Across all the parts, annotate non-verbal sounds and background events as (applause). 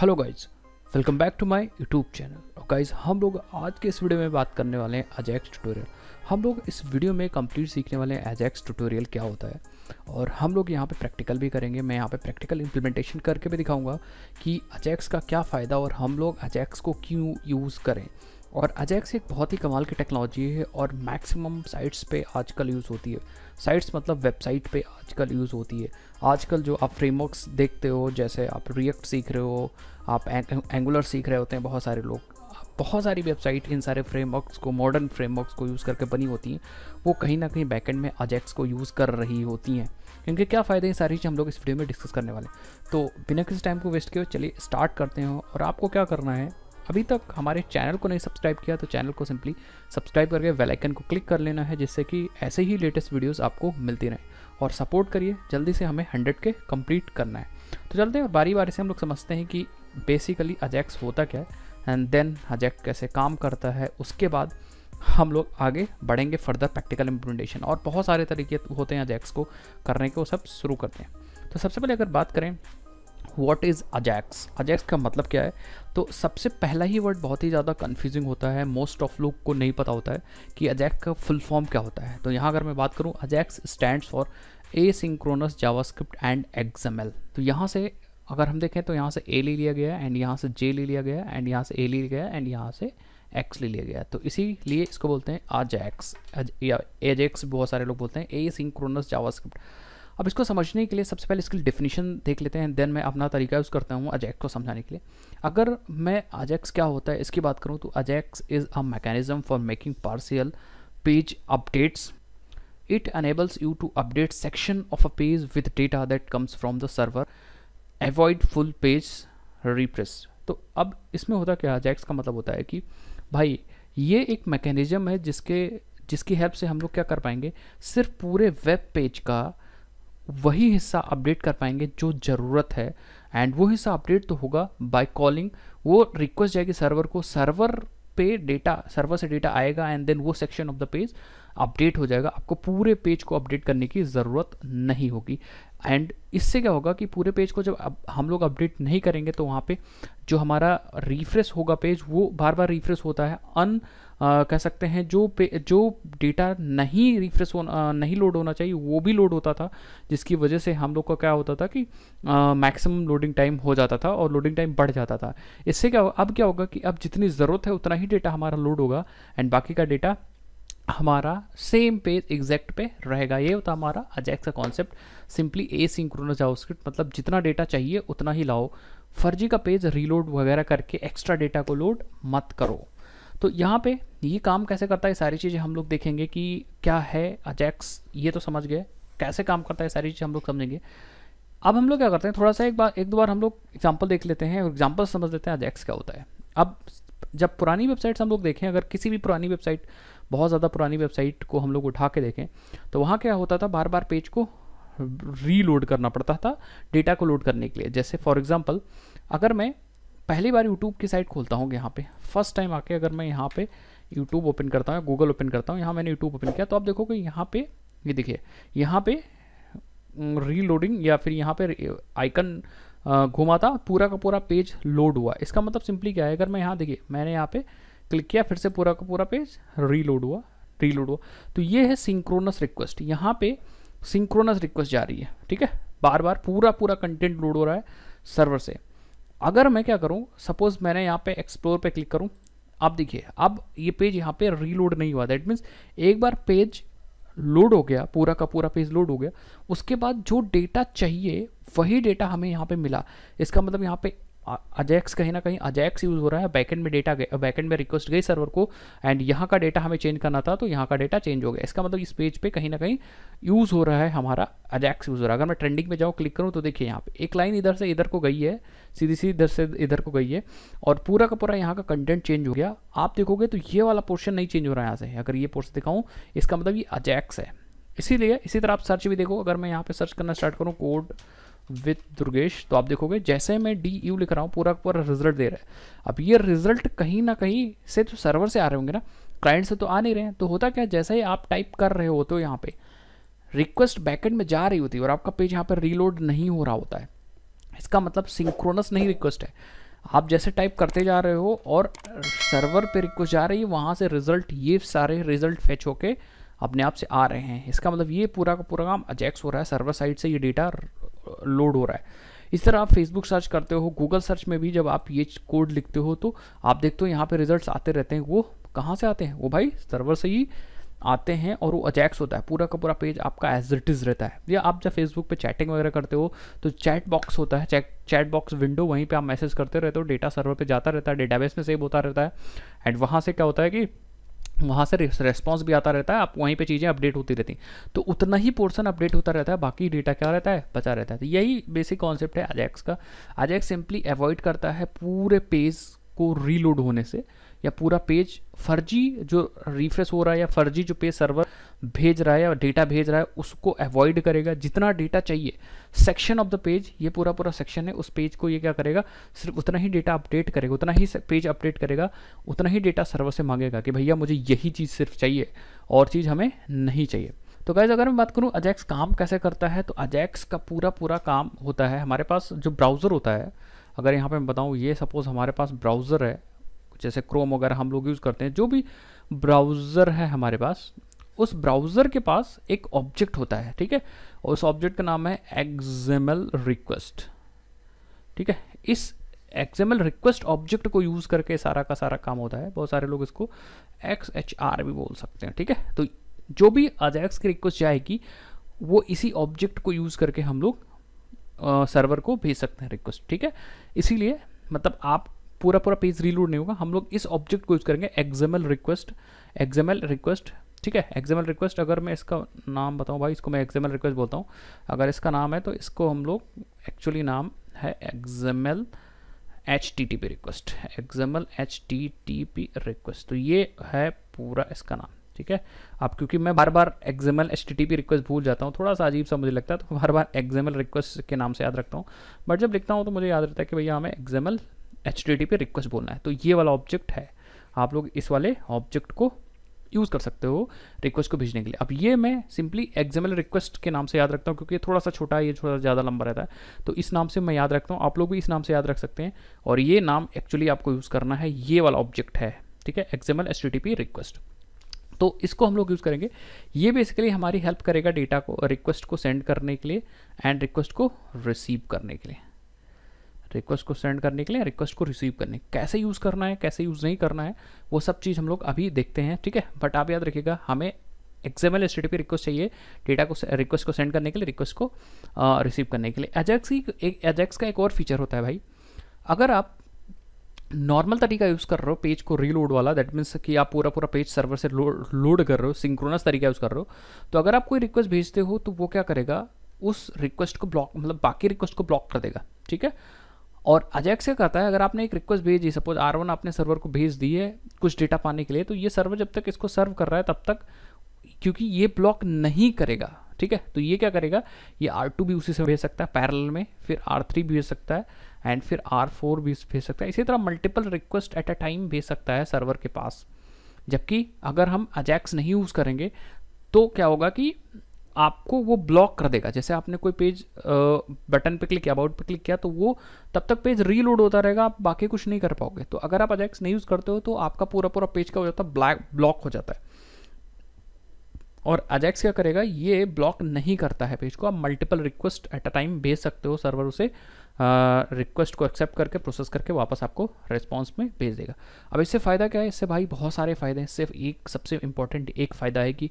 Hello guys welcome back to my YouTube channel और guys हम लोग आज के इस वीडियो में बात करने वाले हैं अजैक्स ट्यूटोरियल हम लोग इस वीडियो में कंप्लीट सीखने वाले हैं एजेक्स ट्यूटोरियल क्या होता है और हम लोग यहाँ पे प्रैक्टिकल भी करेंगे मैं यहाँ पे प्रैक्टिकल इम्प्लीमेंटेशन करके भी दिखाऊंगा कि अजैक्स का क्या फ़ायदा और हम लोग अजैक्स को क्यों यूज़ करें और अजैक्स एक बहुत ही कमाल की टेक्नोलॉजी है और मैक्सिमम साइट्स पे आजकल यूज़ होती है साइट्स मतलब वेबसाइट पे आजकल यूज़ होती है आजकल जो आप फ्रेमवर्क्स देखते हो जैसे आप रिएक्ट सीख रहे हो आप एंगुलर सीख रहे होते हैं बहुत सारे लोग बहुत सारी वेबसाइट इन सारे फ्रेमवर्क्स को मॉडर्न फ्रेमवर्क्स को यूज़ करके बनी होती हैं वो कहीं ना कहीं बैकेंड में अजैक्स को यूज़ कर रही होती हैं इनके क्या फ़ायदे हैं सारी चीज़ हम लोग इस वीडियो में डिस्कस करने वाले तो बिना किसी टाइम को वेस्ट किए चलिए स्टार्ट करते हैं और आपको क्या करना है अभी तक हमारे चैनल को नहीं सब्सक्राइब किया तो चैनल को सिंपली सब्सक्राइब करके बेल आइकन को क्लिक कर लेना है जिससे कि ऐसे ही लेटेस्ट वीडियोस आपको मिलती रहें और सपोर्ट करिए जल्दी से हमें हंड्रेड के कम्प्लीट करना है तो चलते हैं बारी बारी से हम लोग समझते हैं कि बेसिकली अजैक्स होता क्या है एंड देन अजैक्ट कैसे काम करता है उसके बाद हम लोग आगे बढ़ेंगे फर्दर प्रैक्टिकल इम्प्लीमेंटेशन और बहुत सारे तरीके होते हैं अजैक्स को करने के वो सब शुरू करते हैं तो सबसे पहले अगर बात करें व्हाट इज़ अजैक्स अजैक्स का मतलब क्या है तो सबसे पहला ही वर्ड बहुत ही ज़्यादा कन्फ्यूजिंग होता है मोस्ट ऑफ लोग को नहीं पता होता है कि अजैक्स का फुल फॉर्म क्या होता है तो यहाँ अगर मैं बात करूँ Ajax stand for asynchronous JavaScript and L तो यहाँ से अगर हम देखें तो यहाँ से ए ले लिया गया एंड यहाँ से जे ले लिया गया एंड यहाँ से ए ले लिया गया एंड यहाँ से एक्स ले लिया गया तो इसी लिए इसको बोलते हैं अजैक्स या एज बहुत सारे लोग बोलते हैं ए सिंक्रोनस जावास्क्रिप्ट अब इसको समझने के लिए सबसे पहले इसकी डिफिनीशन देख लेते हैं देन मैं अपना तरीका यूज़ करता हूँ अजैक्स को समझाने के लिए अगर मैं अजैक्स क्या होता है इसकी बात करूँ तो Ajax is a mechanism for making partial page updates it enables you to update section of a page with data that comes from the server avoid full page refresh तो अब इसमें होता क्या अजैक्स का मतलब होता है कि भाई ये एक मैकेनिज्म है जिसके जिसकी हेल्प से हम लोग क्या कर पाएंगे सिर्फ पूरे वेब पेज का वही हिस्सा अपडेट कर पाएंगे जो ज़रूरत है एंड वो हिस्सा अपडेट तो होगा बाय कॉलिंग वो रिक्वेस्ट जाएगी सर्वर को सर्वर पे डेटा सर्वर से डेटा आएगा एंड देन वो section of the page update हो जाएगा आपको पूरे पेज को अपडेट करने की ज़रूरत नहीं होगी एंड इससे क्या होगा कि पूरे पेज को जब हम लोग अपडेट नहीं करेंगे तो वहाँ पे जो हमारा रिफ्रेश होगा पेज वो बार बार रिफ्रेश होता है अन आ, कह सकते हैं जो पे जो डेटा नहीं रिफ्रेश होना नहीं लोड होना चाहिए वो भी लोड होता था जिसकी वजह से हम लोग का क्या होता था कि मैक्सिमम लोडिंग टाइम हो जाता था और लोडिंग टाइम बढ़ जाता था इससे क्या अब क्या होगा कि अब जितनी ज़रूरत है उतना ही डेटा हमारा लोड होगा एंड बाकी का डेटा हमारा सेम पेज एग्जैक्ट पे रहेगा ये होता हमारा अजैक्स का concept simply asynchronous JavaScript मतलब जितना डेटा चाहिए उतना ही लाओ फर्जी का पेज रीलोड वगैरह करके एक्स्ट्रा डेटा को लोड मत करो तो यहाँ पे ये काम कैसे करता है सारी चीज़ें हम लोग देखेंगे कि क्या है अजैक्स ये तो समझ गए कैसे काम करता है सारी चीज़ हम लोग समझेंगे अब हम लोग क्या करते हैं थोड़ा सा एक बार एक दो बार हम लोग एग्जाम्पल देख लेते हैं और एग्जाम्पल समझ लेते हैं अजैक्स क्या होता है अब जब पुरानी वेबसाइट्स हम लोग देखें अगर किसी भी पुरानी वेबसाइट बहुत ज़्यादा पुरानी वेबसाइट को हम लोग उठा के देखें तो वहाँ क्या होता था बार बार पेज को रीलोड करना पड़ता था डेटा को लोड करने के लिए जैसे फॉर एग्ज़ाम्पल अगर मैं पहली बार यूट्यूब की साइट खोलता हूँ यहाँ पे फर्स्ट टाइम आके अगर मैं यहाँ पे यूट्यूब ओपन करता हूँ गूगल ओपन करता हूँ यहाँ मैंने यूट्यूब ओपन किया तो आप देखोगे यहाँ पे ये देखिए यहाँ पे रीलोडिंग या फिर यहाँ पे आइकन घुमा था पूरा का पूरा पेज लोड हुआ इसका मतलब सिंपली क्या है अगर मैं यहाँ देखिए मैंने यहाँ पे क्लिक किया फिर से पूरा का पूरा पेज रीलोड हुआ रीलोड हुआ तो ये है सिंक्रोनस रिक्वेस्ट यहाँ पे सिंक्रोनस रिक्वेस्ट जा रही है ठीक है बार बार पूरा पूरा कंटेंट लोड हो रहा है सर्वर से अगर मैं क्या करूँ सपोज मैंने यहाँ पे एक्सप्लोर पे क्लिक करूँ आप देखिए अब ये पेज यहाँ पे रीलोड नहीं हुआ दैट मीन्स एक बार पेज लोड हो गया पूरा का पूरा पेज लोड हो गया उसके बाद जो डेटा चाहिए वही डेटा हमें यहाँ पे मिला इसका मतलब यहाँ पे अजैक्स कहीं ना कहीं अजैक्स यूज़ हो रहा है बैकेंड में डेटा गए बैकेंड में रिक्वेस्ट गई सर्वर को एंड यहाँ का डेटा हमें चेंज करना था तो यहाँ का डेटा चेंज हो गया इसका मतलब इस पेज पे कहीं ना कहीं यूज़ हो रहा है हमारा अजैक्स यूज़ हो रहा है अगर मैं ट्रेंडिंग में जाऊँ क्लिक करूँ तो देखिए यहाँ पे एक लाइन इधर से इधर को गई है सीधी सीधी इधर से इधर को गई है और पूरा का पूरा यहाँ का कंटेंट चेंज हो गया आप देखोगे तो ये वाला पोर्शन नहीं चेंज हो रहा है यहाँ से अगर ये पोर्स दिखाऊँ इसका मतलब ये अजैक्स है इसीलिए इसी तरह आप सर्च भी देखो अगर मैं यहाँ पर सर्च करना स्टार्ट करूँ कोड विद दुर्गेश तो आप देखोगे जैसे मैं डी यू लिख रहा हूँ पूरा पूरा रिजल्ट दे रहा है अब ये रिजल्ट कहीं ना कहीं से तो सर्वर से आ रहे होंगे ना क्लाइंट से तो आ नहीं रहे हैं तो होता क्या जैसे ही आप टाइप कर रहे हो तो यहाँ पे रिक्वेस्ट बैकेंड में जा रही होती है और आपका पेज यहाँ पर रीलोड नहीं हो रहा होता है इसका मतलब सिंक्रोनस नहीं रिक्वेस्ट है आप जैसे टाइप करते जा रहे हो और सर्वर पे रिक्वेस्ट जा रही है वहाँ से रिजल्ट ये सारे रिजल्ट फेच होके अपने आप से आ रहे हैं इसका मतलब ये पूरा का पूरा काम अजैक्स हो रहा है सर्वर साइड से ये डेटा लोड हो रहा है इस तरह आप फेसबुक सर्च करते हो गूगल सर्च में भी जब आप ये कोड लिखते हो तो आप देखते हो यहाँ पे रिजल्ट्स आते रहते हैं वो कहाँ से आते हैं वो भाई सर्वर से ही आते हैं और वो अजैक्स होता है पूरा का पूरा पेज आपका एज इट इज़ रहता है या आप जब फेसबुक पे चैटिंग वगैरह करते हो तो चैट बॉक्स होता है चैट चैट बॉक्स विंडो वहीं पे आप मैसेज करते रहते हो डेटा सर्वर पे जाता रहता है डेटाबेस में सेव होता रहता है एंड वहाँ से क्या होता है कि वहाँ से रेस्पॉन्स भी आता रहता है आप वहीं पे चीज़ें अपडेट होती रहती हैं तो उतना ही पोर्सन अपडेट होता रहता है बाकी डेटा क्या रहता है बचा रहता है तो यही बेसिक कॉन्सेप्ट है आजैक्स का आजैक्स सिंपली अवॉइड करता है पूरे पेज को रीलोड होने से या पूरा पेज फर्जी जो रिफ्रेश हो रहा है या फर्जी जो पेज सर्वर भेज रहा है या डेटा भेज रहा है उसको अवॉइड करेगा जितना डेटा चाहिए सेक्शन ऑफ द पेज ये पूरा पूरा सेक्शन है उस पेज को ये क्या करेगा सिर्फ उतना ही डेटा अपडेट करेगा उतना ही पेज अपडेट करेगा उतना ही डेटा सर्वर से मांगेगा कि भैया मुझे यही चीज़ सिर्फ चाहिए और चीज़ हमें नहीं चाहिए तो गैज़ अगर मैं बात करूँ अजैक्स काम कैसे करता है तो अजैक्स का पूरा पूरा काम होता है हमारे पास जो ब्राउज़र होता है अगर यहाँ पे मैं बताऊँ ये सपोज़ हमारे पास ब्राउज़र है जैसे क्रोम वगैरह हम लोग यूज़ करते हैं जो भी ब्राउज़र है हमारे पास उस ब्राउज़र के पास एक ऑब्जेक्ट होता है ठीक है और उस ऑब्जेक्ट का नाम है एक्जेमल रिक्वेस्ट ठीक है इस एक्जेमल रिक्वेस्ट ऑब्जेक्ट को यूज़ करके सारा का सारा काम होता है बहुत सारे लोग इसको एक्स एच आर भी बोल सकते हैं ठीक है तो जो भी अजैक्स की रिक्वेस्ट जाएगी वो इसी ऑब्जेक्ट को यूज़ करके हम लोग सर्वर को भेज सकते हैं रिक्वेस्ट ठीक है इसीलिए मतलब आप पूरा पूरा पेज रीलोड नहीं होगा हम लोग इस ऑब्जेक्ट को यूज़ करेंगे एग्जामल रिक्वेस्ट एग्जामल रिक्वेस्ट ठीक है एग्जामल रिक्वेस्ट अगर मैं इसका नाम बताऊँ भाई इसको मैं एग्जामल रिक्वेस्ट बोलता हूँ अगर इसका नाम है तो इसको हम लोग एक्चुअली नाम है XML H T T P request XML H T T P request तो ये है पूरा इसका नाम ठीक है आप क्योंकि मैं बार बार एग्जामल एच टी रिक्वेस्ट भूल जाता हूँ थोड़ा सा अजीब सा मुझे लगता है तो बार बार एक्सएमएल रिक्वेस्ट के नाम से याद रखता हूँ बट जब लिखता हूँ तो मुझे याद रहता है कि भैया हमें XML H T T request बोलना है तो ये वाला ऑब्जेक्ट है आप लोग इस वाले ऑब्जेक्ट को यूज़ कर सकते हो रिक्वेस्ट को भेजने के लिए अब ये मैं सिंपली एग्जामल रिक्वेस्ट के नाम से याद रखता हूँ क्योंकि ये थोड़ा सा छोटा है ये थोड़ा ज़्यादा लंबा रहता है तो इस नाम से मैं याद रखता हूँ आप लोग भी इस नाम से याद रख सकते हैं और ये नाम एक्चुअली आपको यूज़ करना है ये वाला ऑब्जेक्ट है ठीक है एग्जामल एच रिक्वेस्ट तो इसको हम लोग यूज़ करेंगे ये बेसिकली हमारी हेल्प करेगा डेटा को रिक्वेस्ट को सेंड करने के लिए एंड रिक्वेस्ट को रिसीव करने के लिए रिक्वेस्ट को सेंड करने के लिए रिक्वेस्ट को रिसीव करने कैसे यूज़ करना है कैसे यूज़ नहीं करना है वो सब चीज़ हम लोग अभी देखते हैं ठीक है बट आप याद रखिएगा हमें एक्जेमल एस टी रिक्वेस्ट चाहिए डेटा को रिक्वेस्ट को सेंड करने के लिए रिक्वेस्ट को रिसीव करने के लिए एजेक्स ही एक एजेक्स का एक और फीचर होता है भाई अगर आप नॉर्मल तरीका यूज़ कर रहे हो पेज को रीलोड वाला दैट मीन्स कि आप पूरा पूरा पेज सर्वर से लोड कर रहे हो सिंक्रोनस तरीका यूज़ कर रहे हो तो अगर आप कोई रिक्वेस्ट भेजते हो तो वो क्या करेगा उस रिक्वेस्ट को ब्लॉक मतलब बाकी रिक्वेस्ट को ब्लॉक कर देगा ठीक है और अजैक्स से कहता है अगर आपने एक रिक्वेस्ट भेजी सपोज आर वन आपने सर्वर को भेज दी है कुछ डेटा पाने के लिए तो ये सर्वर जब तक इसको सर्व कर रहा है तब तक क्योंकि ये ब्लॉक नहीं करेगा ठीक है तो ये क्या करेगा ये आर टू भी उसी से भेज सकता है पैरल में फिर आर थ्री भी भेज सकता है एंड फिर आर फोर भी भेज सकता है इसी तरह multiple request at a time भेज सकता है सर्वर के पास जबकि अगर हम अजैक्स नहीं यूज़ करेंगे तो क्या होगा कि आपको वो ब्लॉक कर देगा जैसे आपने कोई पेज बटन पे क्लिक किया अबाउट पे क्लिक किया तो वो तब तक पेज रीलोड होता रहेगा आप बाकी कुछ नहीं कर पाओगे तो अगर आप अजैक्स नहीं यूज़ करते हो तो आपका पूरा पूरा पेज का हो जाता है ब्लॉक हो जाता है और अजैक्स क्या करेगा ये ब्लॉक नहीं करता है पेज को आप multiple request at a time भेज सकते हो सर्वर उसे रिक्वेस्ट को एक्सेप्ट करके प्रोसेस करके वापस आपको रिस्पॉन्स में भेज देगा अब इससे फ़ायदा क्या है इससे भाई बहुत सारे फ़ायदे हैं सिर्फ एक सबसे इम्पॉर्टेंट एक फ़ायदा है कि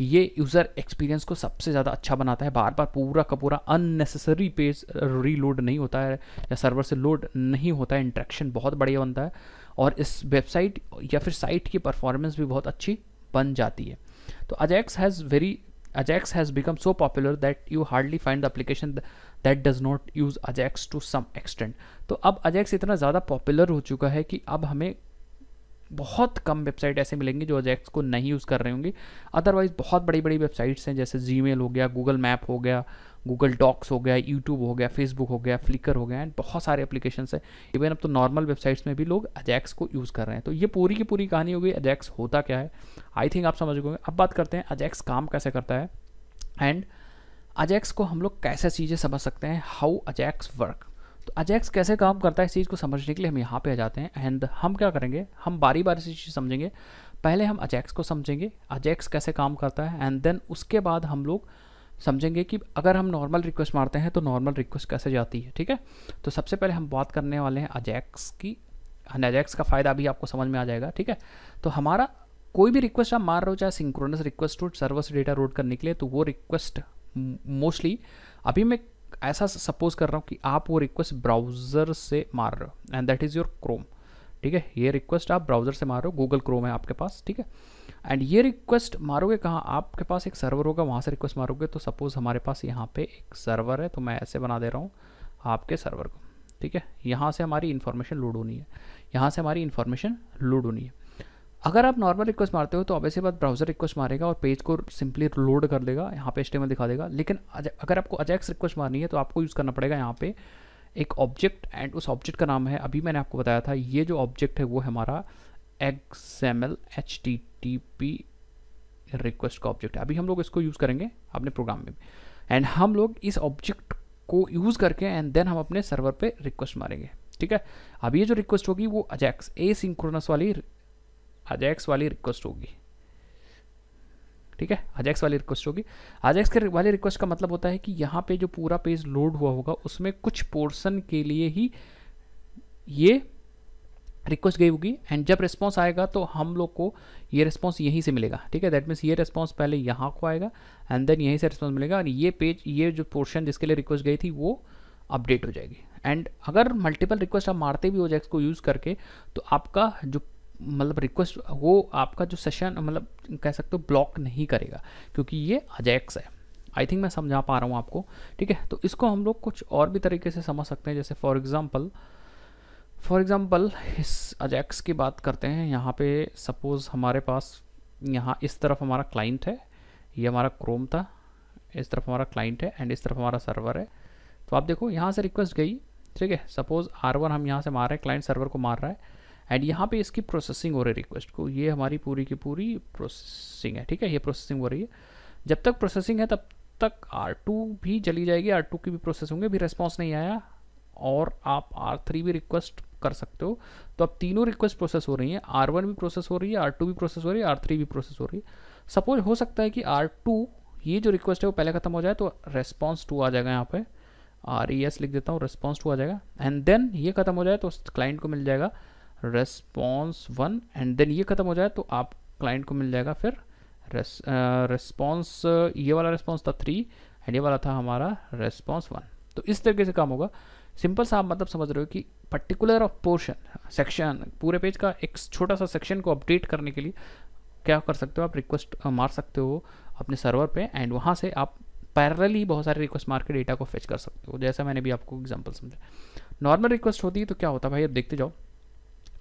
ये यूज़र एक्सपीरियंस को सबसे ज़्यादा अच्छा बनाता है बार बार पूरा का पूरा अननेसेसरी पेज रीलोड नहीं होता है या सर्वर से लोड नहीं होता है इंट्रैक्शन बहुत बढ़िया बनता है और इस वेबसाइट या फिर साइट की परफॉर्मेंस भी बहुत अच्छी बन जाती है तो Ajax has very Ajax has become so popular that you hardly find the application that does not use Ajax to some extent. तो अब Ajax इतना ज़्यादा popular हो चुका है कि अब हमें बहुत कम वेबसाइट ऐसे मिलेंगी जो अजैक्स को नहीं यूज़ कर रहे होंगे अदरवाइज़ बहुत बड़ी बड़ी वेबसाइट्स हैं जैसे जी हो गया गूगल मैप हो गया गूगल डॉक्स हो गया यूट्यूब हो गया फेसबुक हो गया फ्लिकर हो गया एंड बहुत सारे एप्लीकेशन हैं इवन अब तो नॉर्मल वेबसाइट्स में भी लोग अजैक्स को यूज़ कर रहे हैं तो ये पूरी की पूरी कहानी हो गई अजैक्स होता क्या है आई थिंक आप समझ गए अब बात करते हैं अजैक्स काम कैसे करता है एंड अजैक्स को हम लोग कैसे चीज़ें समझ सकते हैं हाउ अजैक्स वर्क तो अजैक्स कैसे काम करता है इस चीज़ को समझने के लिए हम यहाँ पे आ जाते हैं एंड हम क्या करेंगे हम बारी बारी से चीज़ समझेंगे पहले हम अजैक्स को समझेंगे अजैक्स कैसे काम करता है एंड देन उसके बाद हम लोग समझेंगे कि अगर हम नॉर्मल रिक्वेस्ट मारते हैं तो नॉर्मल रिक्वेस्ट कैसे जाती है ठीक है तो सबसे पहले हम बात करने वाले हैं अजैक्स की अजैक्स का फ़ायदा भी आपको समझ में आ जाएगा ठीक है तो हमारा कोई भी रिक्वेस्ट आप मार रहे हो चाहे सिंक्रोनस रिक्वेस्ट हो सर्वर से डेटा रोड करने के लिए तो वो रिक्वेस्ट मोस्टली अभी मैं ऐसा सपोज कर रहा हूँ कि आप वो रिक्वेस्ट ब्राउज़र से मार रहे हो and that is your Chrome ठीक है ये रिक्वेस्ट आप ब्राउज़र से मार रहे हो गूगल क्रोम है आपके पास ठीक है एंड ये रिक्वेस्ट मारोगे कहाँ आपके पास एक सर्वर होगा वहाँ से रिक्वेस्ट मारोगे तो सपोज़ हमारे पास यहाँ पे एक सर्वर है तो मैं ऐसे बना दे रहा हूँ आपके सर्वर को ठीक है यहाँ से हमारी इन्फॉर्मेशन लोड होनी है यहाँ से हमारी इन्फॉर्मेशन लोड होनी है अगर आप नॉर्मल रिक्वेस्ट मारते हो तो ऑब्वियसली बात ब्राउजर रिक्वेस्ट मारेगा और पेज को सिंपली लोड कर देगा यहाँ पे स्टेमल दिखा देगा लेकिन अगर आपको अजैक्स रिक्वेस्ट मारनी है तो आपको यूज़ करना पड़ेगा यहाँ पे एक ऑब्जेक्ट एंड उस ऑब्जेक्ट का नाम है अभी मैंने आपको बताया था ये जो ऑब्जेक्ट है वो है हमारा XML H T T P request का ऑब्जेक्ट है अभी हम लोग इसको यूज़ करेंगे अपने प्रोग्राम में एंड हम लोग इस ऑब्जेक्ट को यूज़ करके एंड देन हम अपने सर्वर पर रिक्वेस्ट मारेंगे ठीक है अब ये जो रिक्वेस्ट होगी वो अजैक्स ए वाली अजैक्स वाली रिक्वेस्ट होगी ठीक है अजैक्स वाली रिक्वेस्ट होगी अजैक्स के वाली रिक्वेस्ट का मतलब होता है कि यहाँ पे जो पूरा पेज लोड हुआ होगा उसमें कुछ पोर्सन के लिए ही ये रिक्वेस्ट गई होगी एंड जब रिस्पॉन्स आएगा तो हम लोग को ये रिस्पॉन्स यहीं से मिलेगा ठीक है दैट मीन्स ये रिस्पॉन्स पहले यहाँ को आएगा एंड देन यहीं से रिस्पॉन्स मिलेगा और ये पेज ये जो पोर्शन जिसके लिए रिक्वेस्ट गई थी वो अपडेट हो जाएगी एंड अगर मल्टीपल रिक्वेस्ट आप मारते भी हो जाए इसको यूज़ करके तो आपका जो मतलब रिक्वेस्ट वो आपका जो सेशन मतलब कह सकते हो ब्लॉक नहीं करेगा क्योंकि ये अजैक्स है आई थिंक मैं समझा पा रहा हूँ आपको ठीक है तो इसको हम लोग कुछ और भी तरीके से समझ सकते हैं जैसे फॉर एग्ज़ाम्पल फॉर एग्ज़ाम्पल इस अजैक्स की बात करते हैं यहाँ पे सपोज़ हमारे पास यहाँ इस तरफ हमारा क्लाइंट है ये हमारा क्रोम था इस तरफ हमारा क्लाइंट है एंड इस तरफ हमारा सर्वर है तो आप देखो यहाँ से रिक्वेस्ट गई ठीक है सपोज़ आर हम यहाँ से मार रहे हैं क्लाइंट सर्वर को मार रहा है एंड यहाँ पे इसकी प्रोसेसिंग हो रही है रिक्वेस्ट को ये हमारी पूरी की पूरी प्रोसेसिंग है ठीक है ये प्रोसेसिंग हो रही है जब तक प्रोसेसिंग है तब तक R2 भी चली जाएगी R2 की भी प्रोसेस होंगे अभी रेस्पॉन्स नहीं आया और आप R3 भी रिक्वेस्ट कर सकते हो तो अब तीनों रिक्वेस्ट प्रोसेस हो रही हैं आर भी प्रोसेस हो रही है आर भी प्रोसेस हो रही है आर भी प्रोसेस हो रही है सपोज हो सकता है कि आर ये जो रिक्वेस्ट है वो पहले ख़त्म हो जाए तो रेस्पॉन्स टू आ जाएगा यहाँ पर आर ई एस लिख देता हूँ रिस्पॉन्स टू आ जाएगा एंड देन ये खत्म हो जाए तो क्लाइंट को मिल जाएगा रेस्पॉन्स वन एंड देन ये खत्म हो जाए तो आप क्लाइंट को मिल जाएगा फिर रेस्पॉन्स uh, ये वाला रेस्पॉन्स था थ्री एंड ये वाला था हमारा रेस्पॉन्स वन तो इस तरीके से काम होगा सिंपल सा आप मतलब समझ रहे हो कि पर्टिकुलर ऑफ पोर्शन सेक्शन पूरे पेज का एक छोटा सा सेक्शन को अपडेट करने के लिए क्या कर सकते हो आप रिक्वेस्ट मार सकते हो अपने सर्वर पे एंड वहाँ से आप पैरली बहुत सारे रिक्वेस्ट मार के डेटा को फेच कर सकते हो जैसा मैंने भी आपको एग्जांपल समझा नॉर्मल रिक्वेस्ट होती है तो क्या होता है भाई अब देखते जाओ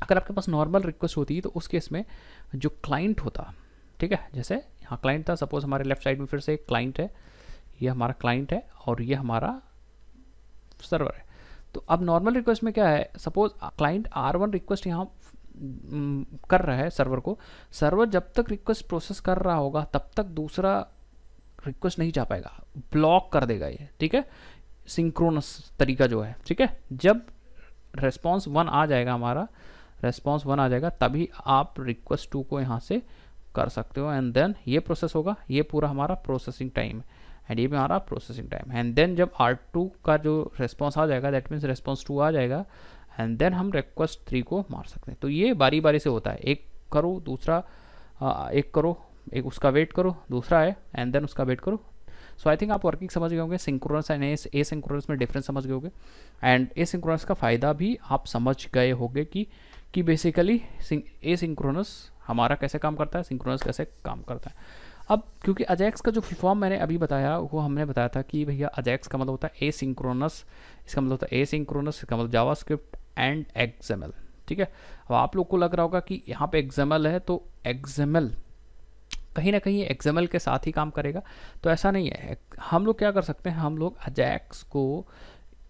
अगर आपके पास नॉर्मल रिक्वेस्ट होती तो उस केस में जो क्लाइंट होता ठीक है जैसे यहाँ क्लाइंट था सपोज हमारे लेफ्ट साइड में फिर से एक क्लाइंट है ये हमारा क्लाइंट है और ये हमारा सर्वर है तो अब नॉर्मल रिक्वेस्ट में क्या है suppose client R one request यहाँ mm, कर रहा है सर्वर को सर्वर जब तक रिक्वेस्ट प्रोसेस कर रहा होगा तब तक दूसरा रिक्वेस्ट नहीं जा पाएगा ब्लॉक कर देगा ये ठीक है सिंक्रोनस तरीका जो है ठीक है जब रेस्पॉन्स वन आ जाएगा हमारा रेस्पॉन्स वन आ जाएगा तभी आप रिक्वेस्ट टू को यहाँ से कर सकते हो एंड देन ये प्रोसेस होगा ये पूरा हमारा प्रोसेसिंग टाइम है एंड ये भी हमारा प्रोसेसिंग टाइम एंड देन जब आर टू का जो रेस्पॉन्स आ जाएगा दैट मीन्स रेस्पॉन्स टू आ जाएगा एंड देन हम रिक्वेस्ट थ्री को मार सकते हैं तो ये बारी बारी से होता है एक करो दूसरा एक करो एक उसका वेट करो दूसरा है एंड देन उसका वेट करो सो आई थिंक आप वर्किंग समझ गए होंगे सिंक्रोनस एंड ए सिंक्रोनस में डिफरेंस समझ गए होंगे एंड ए सिंक्रोनस का फ़ायदा भी आप समझ गए होंगे कि कि बेसिकली ए सिंक्रोनस हमारा कैसे काम करता है सिंक्रोनस कैसे काम करता है अब क्योंकि अजैक्स का जो फॉर्म मैंने अभी बताया वो हमने बताया था कि भैया अजैक्स का मतलब होता है ए सिंक्रोनस इसका मतलब होता है ए सिंक्रोनस इसका मतलब जावा स्क्रिप्ट एंड एक्सएमएल ठीक है अब आप लोग को लग रहा होगा कि यहाँ पे एक्सएमएल है तो एक्सएमएल कहीं ना कहीं एक्सएमएल के साथ ही काम करेगा तो ऐसा नहीं है हम लोग क्या कर सकते हैं हम लोग अजैक्स को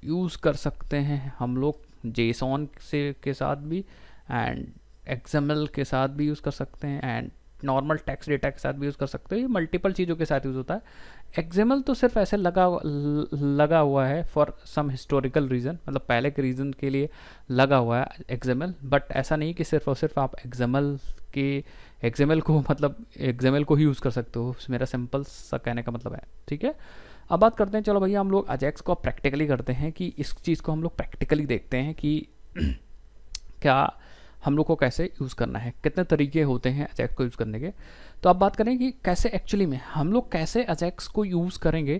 यूज़ कर सकते हैं हम लोग जेसॉन से के साथ भी एंड एक्सएमएल के साथ भी यूज़ कर सकते हैं एंड नॉर्मल टैक्स डेटा के साथ भी यूज़ कर सकते हो ये मल्टीपल चीज़ों के साथ यूज़ होता है एक्जेमल तो सिर्फ ऐसे लगा लगा हुआ है फॉर सम हिस्टोरिकल रीज़न मतलब पहले के रीज़न के लिए लगा हुआ है एक्जेमल बट ऐसा नहीं कि सिर्फ और सिर्फ आप एक्जेमल के एक्जेमल को मतलब एक्जेमल को ही यूज़ कर सकते हो मेरा सिंपल सा कहने का मतलब है ठीक है अब बात करते हैं चलो भैया हम लोग अजैक्स को प्रैक्टिकली करते हैं कि इस चीज़ को हम लोग प्रैक्टिकली देखते हैं कि (clears throat) क्या हम लोग को कैसे यूज़ करना है कितने तरीके होते हैं अजैक्स को यूज़ करने के तो आप बात करें कि कैसे एक्चुअली में हम लोग कैसे अजैक्स को यूज़ करेंगे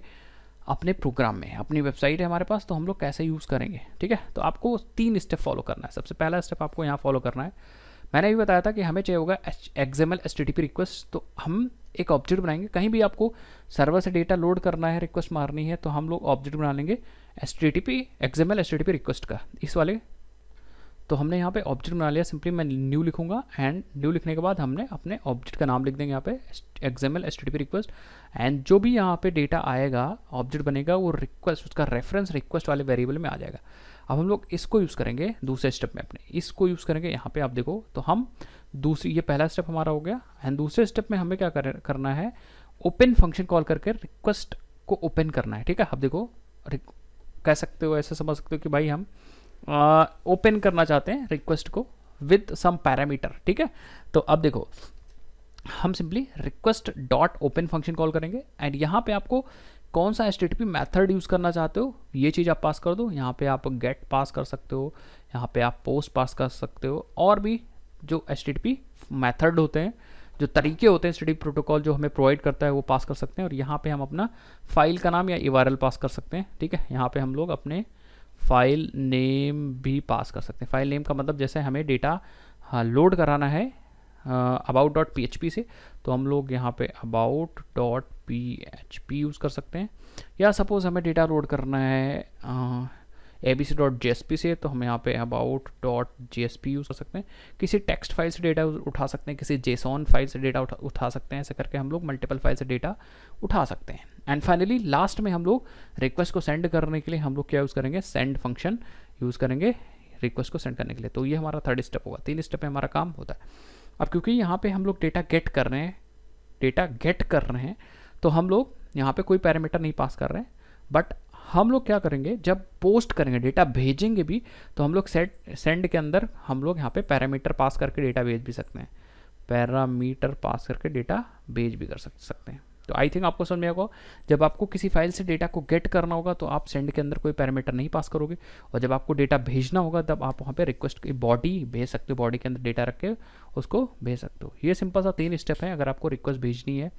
अपने प्रोग्राम में अपनी वेबसाइट है हमारे पास तो हम लोग कैसे यूज़ करेंगे ठीक है तो आपको तीन स्टेप फॉलो करना है सबसे पहला स्टेप आपको यहाँ फॉलो करना है मैंने भी बताया था कि हमें चाहिए होगा एक्सएमएल एस रिक्वेस्ट तो हम एक ऑब्जेक्ट बनाएंगे कहीं भी आपको सर्वर से डेटा लोड करना है रिक्वेस्ट मारनी है तो हम लोग ऑब्जेक्ट बना लेंगे S T T P S request का इस वाले तो हमने यहाँ पे ऑब्जेक्ट बना लिया सिंपली मैं न्यू लिखूंगा एंड न्यू लिखने के बाद हमने अपने ऑब्जेक्ट का नाम लिख देंगे यहाँ पे एग्जाम्पल एस रिक्वेस्ट एंड जो भी यहाँ पे डेटा आएगा ऑब्जेक्ट बनेगा वो रिक्वेस्ट उसका रेफरेंस रिक्वेस्ट वाले वेरिएबल में आ जाएगा अब हम लोग इसको यूज़ करेंगे दूसरे स्टेप में अपने इसको यूज़ करेंगे यहाँ पे आप देखो तो हम दूसरी ये पहला स्टेप हमारा हो गया एंड दूसरे स्टेप में हमें क्या करना है ओपन फंक्शन कॉल करके रिक्वेस्ट को ओपन करना है ठीक है आप देखो कह सकते हो ऐसे समझ सकते हो कि भाई हम ओपन uh, करना चाहते हैं रिक्वेस्ट को विद सम पैरामीटर ठीक है तो अब देखो हम simply request dot open function call करेंगे एंड यहाँ पे आपको कौन सा पी मेथड यूज़ करना चाहते हो ये चीज़ आप पास कर दो यहाँ पे आप गेट पास कर सकते हो यहाँ पे आप पोस्ट पास कर सकते हो और भी जो पी मेथड होते हैं जो तरीके होते हैं स्टडी प्रोटोकॉल जो हमें प्रोवाइड करता है वो पास कर सकते हैं और यहाँ पे हम अपना फाइल का नाम या ई पास कर सकते हैं ठीक है यहाँ पे हम लोग अपने फाइल नेम भी पास कर सकते हैं फाइल नेम का मतलब जैसे हमें डेटा हाँ, लोड कराना है about dot P H P से तो हम लोग यहाँ पे about dot P H P use कर सकते हैं या सपोज़ हमें डेटा लोड करना है A B C dot J S P से तो हम यहाँ पे about dot J S P use कर सकते हैं किसी टेक्स्ट फाइल से डेटा उठा सकते हैं किसी जेसॉन फाइल से डेटा उठा, उठा सकते हैं ऐसे करके हम लोग मल्टीपल फाइल से डेटा उठा सकते हैं एंड फाइनली लास्ट में हम लोग रिक्वेस्ट को सेंड करने के लिए हम लोग क्या यूज़ करेंगे सेंड फंक्शन यूज़ करेंगे रिक्वेस्ट को सेंड करने के लिए तो ये हमारा थर्ड स्टेप होगा तीन स्टेप में हमारा काम होता है अब क्योंकि यहाँ पे हम लोग डेटा गेट कर रहे हैं डेटा गेट कर रहे हैं तो हम लोग यहाँ पे कोई पैरामीटर नहीं पास कर रहे हैं बट हम लोग क्या करेंगे जब पोस्ट करेंगे डेटा भेजेंगे भी तो हम लोग सेट सेंड के अंदर हम लोग यहाँ पे पैरामीटर पास करके डेटा भेज भी सकते हैं पैरामीटर पास करके डेटा भेज भी कर सकते हैं तो आई थिंक आपको समझ में आएगा जब आपको किसी फाइल से डेटा को गेट करना होगा तो आप सेंड के अंदर कोई पैरामीटर नहीं पास करोगे और जब आपको डेटा भेजना होगा तब आप वहाँ पर रिक्वेस्ट की बॉडी भेज सकते हो बॉडी के अंदर डेटा रख के उसको भेज सकते हो ये सिंपल सा तीन स्टेप है अगर आपको रिक्वेस्ट भेजनी है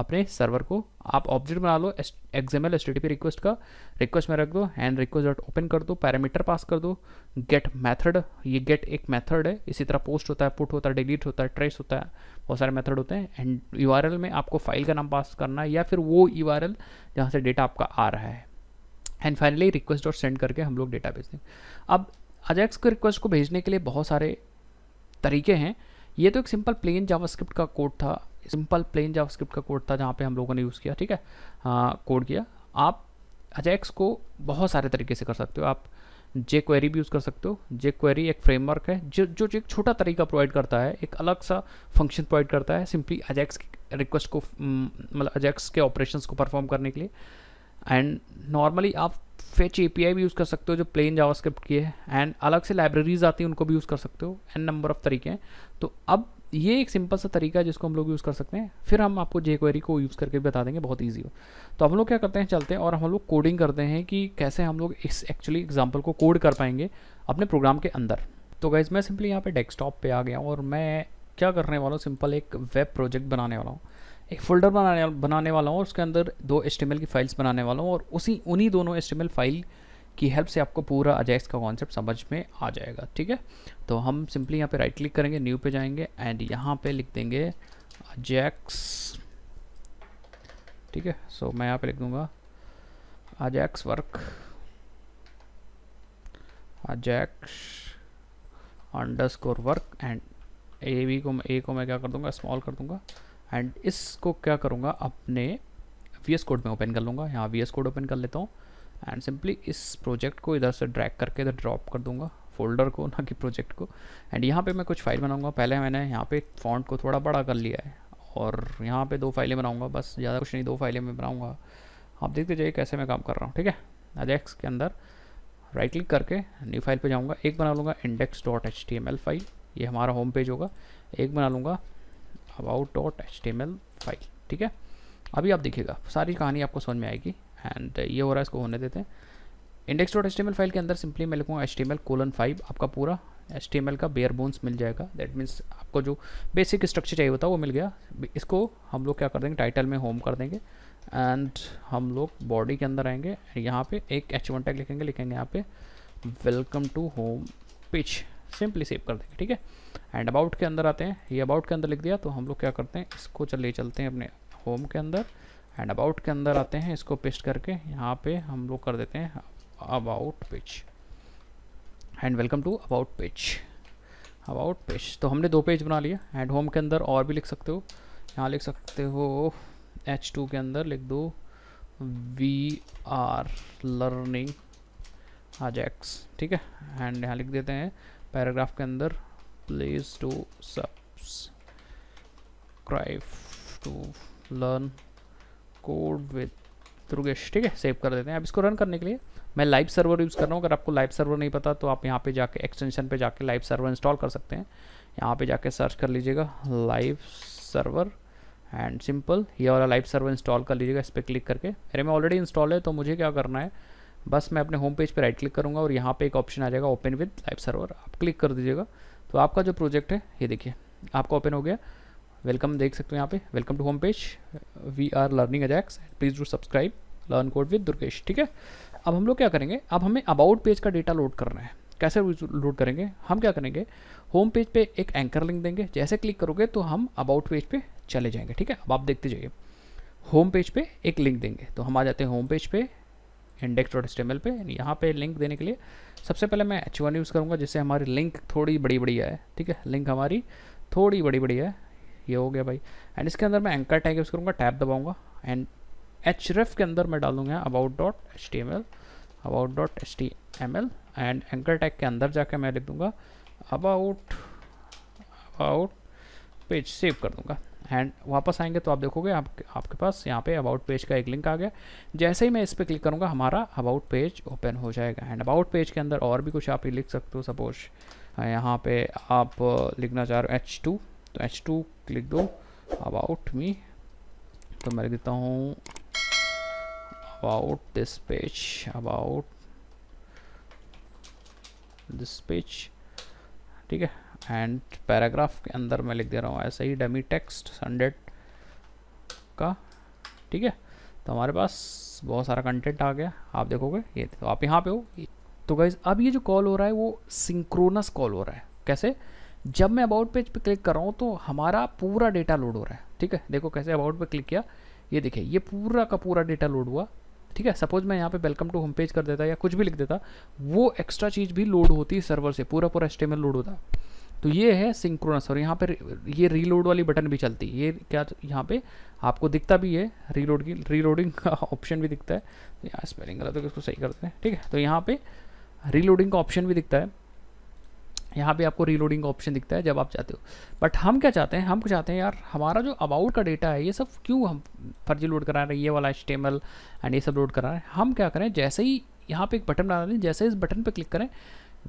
अपने सर्वर को आप ऑब्जेक्ट बना लो एक्सएमएल एस रिक्वेस्ट का रिक्वेस्ट में रख दो एंड रिक्वेस्ट डॉट ओपन कर दो पैरामीटर पास कर दो गेट मेथड ये गेट एक मेथड है इसी तरह पोस्ट होता है पुट होता है डिलीट होता है ट्रेस होता है बहुत सारे मेथड होते हैं एंड यू में आपको फाइल का नाम पास करना है या फिर वो यू आर जहाँ से डेटा आपका आ रहा है and finally request dot send करके हम लोग डेटा भेजते हैं अब अजैक्स को रिक्वेस्ट को भेजने के लिए बहुत सारे तरीके हैं ये तो एक सिंपल प्लेन जावास्क्रिप्ट का कोड था सिंपल प्लेन जावास्क्रिप्ट का कोड था जहाँ पे हम लोगों ने यूज़ किया ठीक है कोड हाँ, किया आप अजैक्स को बहुत सारे तरीके से कर सकते हो आप जे क्वेरी भी यूज़ कर सकते हो जे क्वेरी एक फ्रेमवर्क है जो जो एक छोटा तरीका प्रोवाइड करता है एक अलग सा फंक्शन प्रोवाइड करता है सिंपली अजैक्स की रिक्वेस्ट को मतलब अजैक्स के ऑपरेशंस को परफॉर्म करने के लिए एंड नॉर्मली आप फेच एपीआई भी यूज़ कर सकते हो जो प्लेन जावास्क्रिप्ट की है एंड अलग से लाइब्रेरीज आती हैं उनको भी यूज़ कर सकते हो एंड नंबर ऑफ़ तरीके हैं तो अब ये एक सिंपल सा तरीका है जिसको हम लोग यूज़ कर सकते हैं फिर हम आपको जे क्वेरी को यूज़ करके भी बता देंगे बहुत ईजी हो तो हम लोग क्या करते हैं चलते हैं और हम लोग कोडिंग करते हैं कि कैसे हम लोग इस एक्चुअली एग्जाम्पल को कोड कर पाएंगे अपने प्रोग्राम के अंदर तो गाइज मैं सिंपली यहाँ पे डेस्कटॉप पे आ गया हूँ और मैं क्या करने वाला हूँ सिंपल एक वेब प्रोजेक्ट बनाने वाला हूँ एक फोल्डर बनाने बनाने वाला हूँ और उसके अंदर दो एस की फाइल्स बनाने वाला हूँ और उसी उन्हीं दोनों एस फाइल की हेल्प से आपको पूरा अजैक्स का कॉन्सेप्ट समझ में आ जाएगा ठीक है तो हम सिंपली यहाँ पे राइट क्लिक करेंगे न्यू पे जाएंगे एंड यहाँ पे लिख देंगे अजैक्स ठीक है सो मैं यहाँ पे लिख दूंगा Ajax work Ajax under work and A B को ए को मैं क्या कर दूंगा स्मॉल कर दूंगा एंड इसको क्या करूँगा अपने वी एस कोड में ओपन कर लूँगा यहाँ वी एस कोड ओपन कर लेता हूँ एंड सिंपली इस प्रोजेक्ट को इधर से ड्रैग करके इधर ड्रॉप कर दूँगा फोल्डर को ना कि प्रोजेक्ट को एंड यहाँ पे मैं कुछ फाइल बनाऊँगा पहले मैंने यहाँ पे फॉन्ट को थोड़ा बड़ा कर लिया है और यहाँ पे दो फाइलें बनाऊँगा बस ज़्यादा कुछ नहीं दो फाइलें मैं बनाऊँगा आप देख दीजिए कैसे मैं काम कर रहा हूँ ठीक है एजेक्स के अंदर राइट क्लिक करके न्यू फाइल पर जाऊँगा एक बना लूँगा index dot H T M L file ये हमारा होम पेज होगा एक बना लूँगा अबाउट डॉट एच फाइल ठीक है अभी आप देखिएगा सारी कहानी आपको समझ में आएगी एंड ये हो रहा है इसको होने देते हैं इंडेक्स डॉट एच फाइल के अंदर सिंपली मैं लिखूँगा एच टी कोलन फाइव आपका पूरा एच का बेयर बोन्स मिल जाएगा दैट मीन्स आपको जो बेसिक स्ट्रक्चर चाहिए होता है वो मिल गया इसको हम लोग क्या कर देंगे टाइटल में होम कर देंगे एंड हम लोग बॉडी के अंदर आएंगे यहाँ पे एक एच वन टैग लिखेंगे लिखेंगे यहाँ पे welcome to home page simply save कर देंगे ठीक है एंड अबाउट के अंदर आते हैं ये अबाउट के अंदर लिख दिया तो हम लोग क्या करते हैं इसको चले चलते हैं अपने होम के अंदर एंड अबाउट के अंदर आते हैं इसको पेस्ट करके यहाँ पे हम लोग कर देते हैं about page and welcome to about page about page तो हमने दो पेज बना लिया एंड होम के अंदर और भी लिख सकते हो यहाँ लिख सकते हो एच टू के अंदर लिख दो वी आर लर्निंग आजैक्स ठीक है एंड यहाँ लिख देते हैं पैराग्राफ के अंदर please do subscribe to learn code with Durgesh ठीक है सेव कर देते हैं अब इसको रन करने के लिए मैं लाइव सर्वर यूज़ कर रहा हूँ अगर आपको लाइव सर्वर नहीं पता तो आप यहाँ पे जाके एक्सटेंशन पे जाके लाइव सर्वर इंस्टॉल कर सकते हैं यहाँ पे जाके सर्च कर लीजिएगा लाइव सर्वर एंड सिंपल ये वाला लाइव सर्वर इंस्टॉल कर लीजिएगा इस पर क्लिक करके मेरे में ऑलरेडी इंस्टॉल है तो मुझे क्या करना है बस मैं अपने होम पेज पर राइट क्लिक करूँगा और यहाँ पर एक ऑप्शन आ जाएगा ओपन विद लाइव सर्वर आप क्लिक कर दीजिएगा तो आपका जो प्रोजेक्ट है ये देखिए आपका ओपन हो गया वेलकम देख सकते हो यहाँ पे welcome to home page we are learning Ajax please do subscribe learn code with Durgesh ठीक है अब हम लोग क्या करेंगे अब हमें अबाउट पेज का डेटा लोड करना है कैसे लोड करेंगे हम क्या करेंगे होम पेज पे एक एंकर लिंक देंगे जैसे क्लिक करोगे तो हम अबाउट पेज पे चले जाएंगे ठीक है अब आप देखते जाइए होम पेज पे एक लिंक देंगे तो हम आ जाते हैं होम पेज पे इंडेक्स डॉट एस्टेमल पे यहाँ पर लिंक देने के लिए सबसे पहले मैं एच वन यूज़ करूँगा जिससे हमारी लिंक थोड़ी बड़ी बड़ी आए ठीक है लिंक हमारी थोड़ी बड़ी बड़ी है ये हो गया भाई एंड इसके अंदर मैं एंकर टैग यूज़ करूँगा टैप दबाऊँगा एंड एच रेफ के अंदर मैं डालूंगा about dot H T M L about dot H T M L and anchor tag के अंदर जाके मैं लिख दूँगा अबाउट अबाउट पेज सेव कर दूँगा हैंड वापस आएंगे तो आप देखोगे आप, आपके पास यहाँ पे अबाउट पेज का एक लिंक आ गया जैसे ही मैं इस पर क्लिक करूँगा हमारा अबाउट पेज ओपन हो जाएगा एंड अबाउट पेज के अंदर और भी कुछ आप लिख सकते हो सपोज यहाँ पे आप लिखना चाह रहे हो एच टू तो एच टू क्लिक दो अबाउट मी तो मैं लिख देता हूँ about this page about this page ठीक है एंड पैराग्राफ के अंदर मैं लिख दे रहा हूँ ऐसे ही डमी टेक्स्ट हंड्रेड का ठीक है तो हमारे पास बहुत सारा कंटेंट आ गया आप देखोगे ये तो आप यहाँ पे हो तो गाइज अब ये जो कॉल हो रहा है वो सिंक्रोनस कॉल हो रहा है कैसे जब मैं अबाउट पेज पे क्लिक कर रहा हूँ तो हमारा पूरा डेटा लोड हो रहा है ठीक है देखो कैसे अबाउट पे क्लिक किया ये देखिए ये पूरा का पूरा डेटा लोड हुआ ठीक है सपोज मैं यहाँ पे वेलकम टू होम पेज कर देता या कुछ भी लिख देता वो एक्स्ट्रा चीज़ भी लोड होती सर्वर से पूरा पूरा स्टेमल लोड होता तो ये है सिंक्रोनस और यहाँ पर ये रीलोड वाली बटन भी चलती है ये क्या यहाँ पे आपको दिखता भी है रीलोड की रीलोडिंग का ऑप्शन भी दिखता है तो यहाँ स्पेलिंग गलत है इसको सही करते हैं ठीक है तो यहाँ पे रीलोडिंग का ऑप्शन भी दिखता है यहाँ पे आपको रीलोडिंग का ऑप्शन दिखता है जब आप चाहते हो बट हम क्या चाहते हैं हम चाहते हैं यार हमारा जो अबाउट का डेटा है ये सब क्यों हम फर्जी लोड करा रहे हैं ये वाला स्टेमल एंड ये सब लोड करा रहे हैं हम क्या करें जैसे ही यहाँ पर एक बटन डाल दें जैसे इस बटन पर क्लिक करें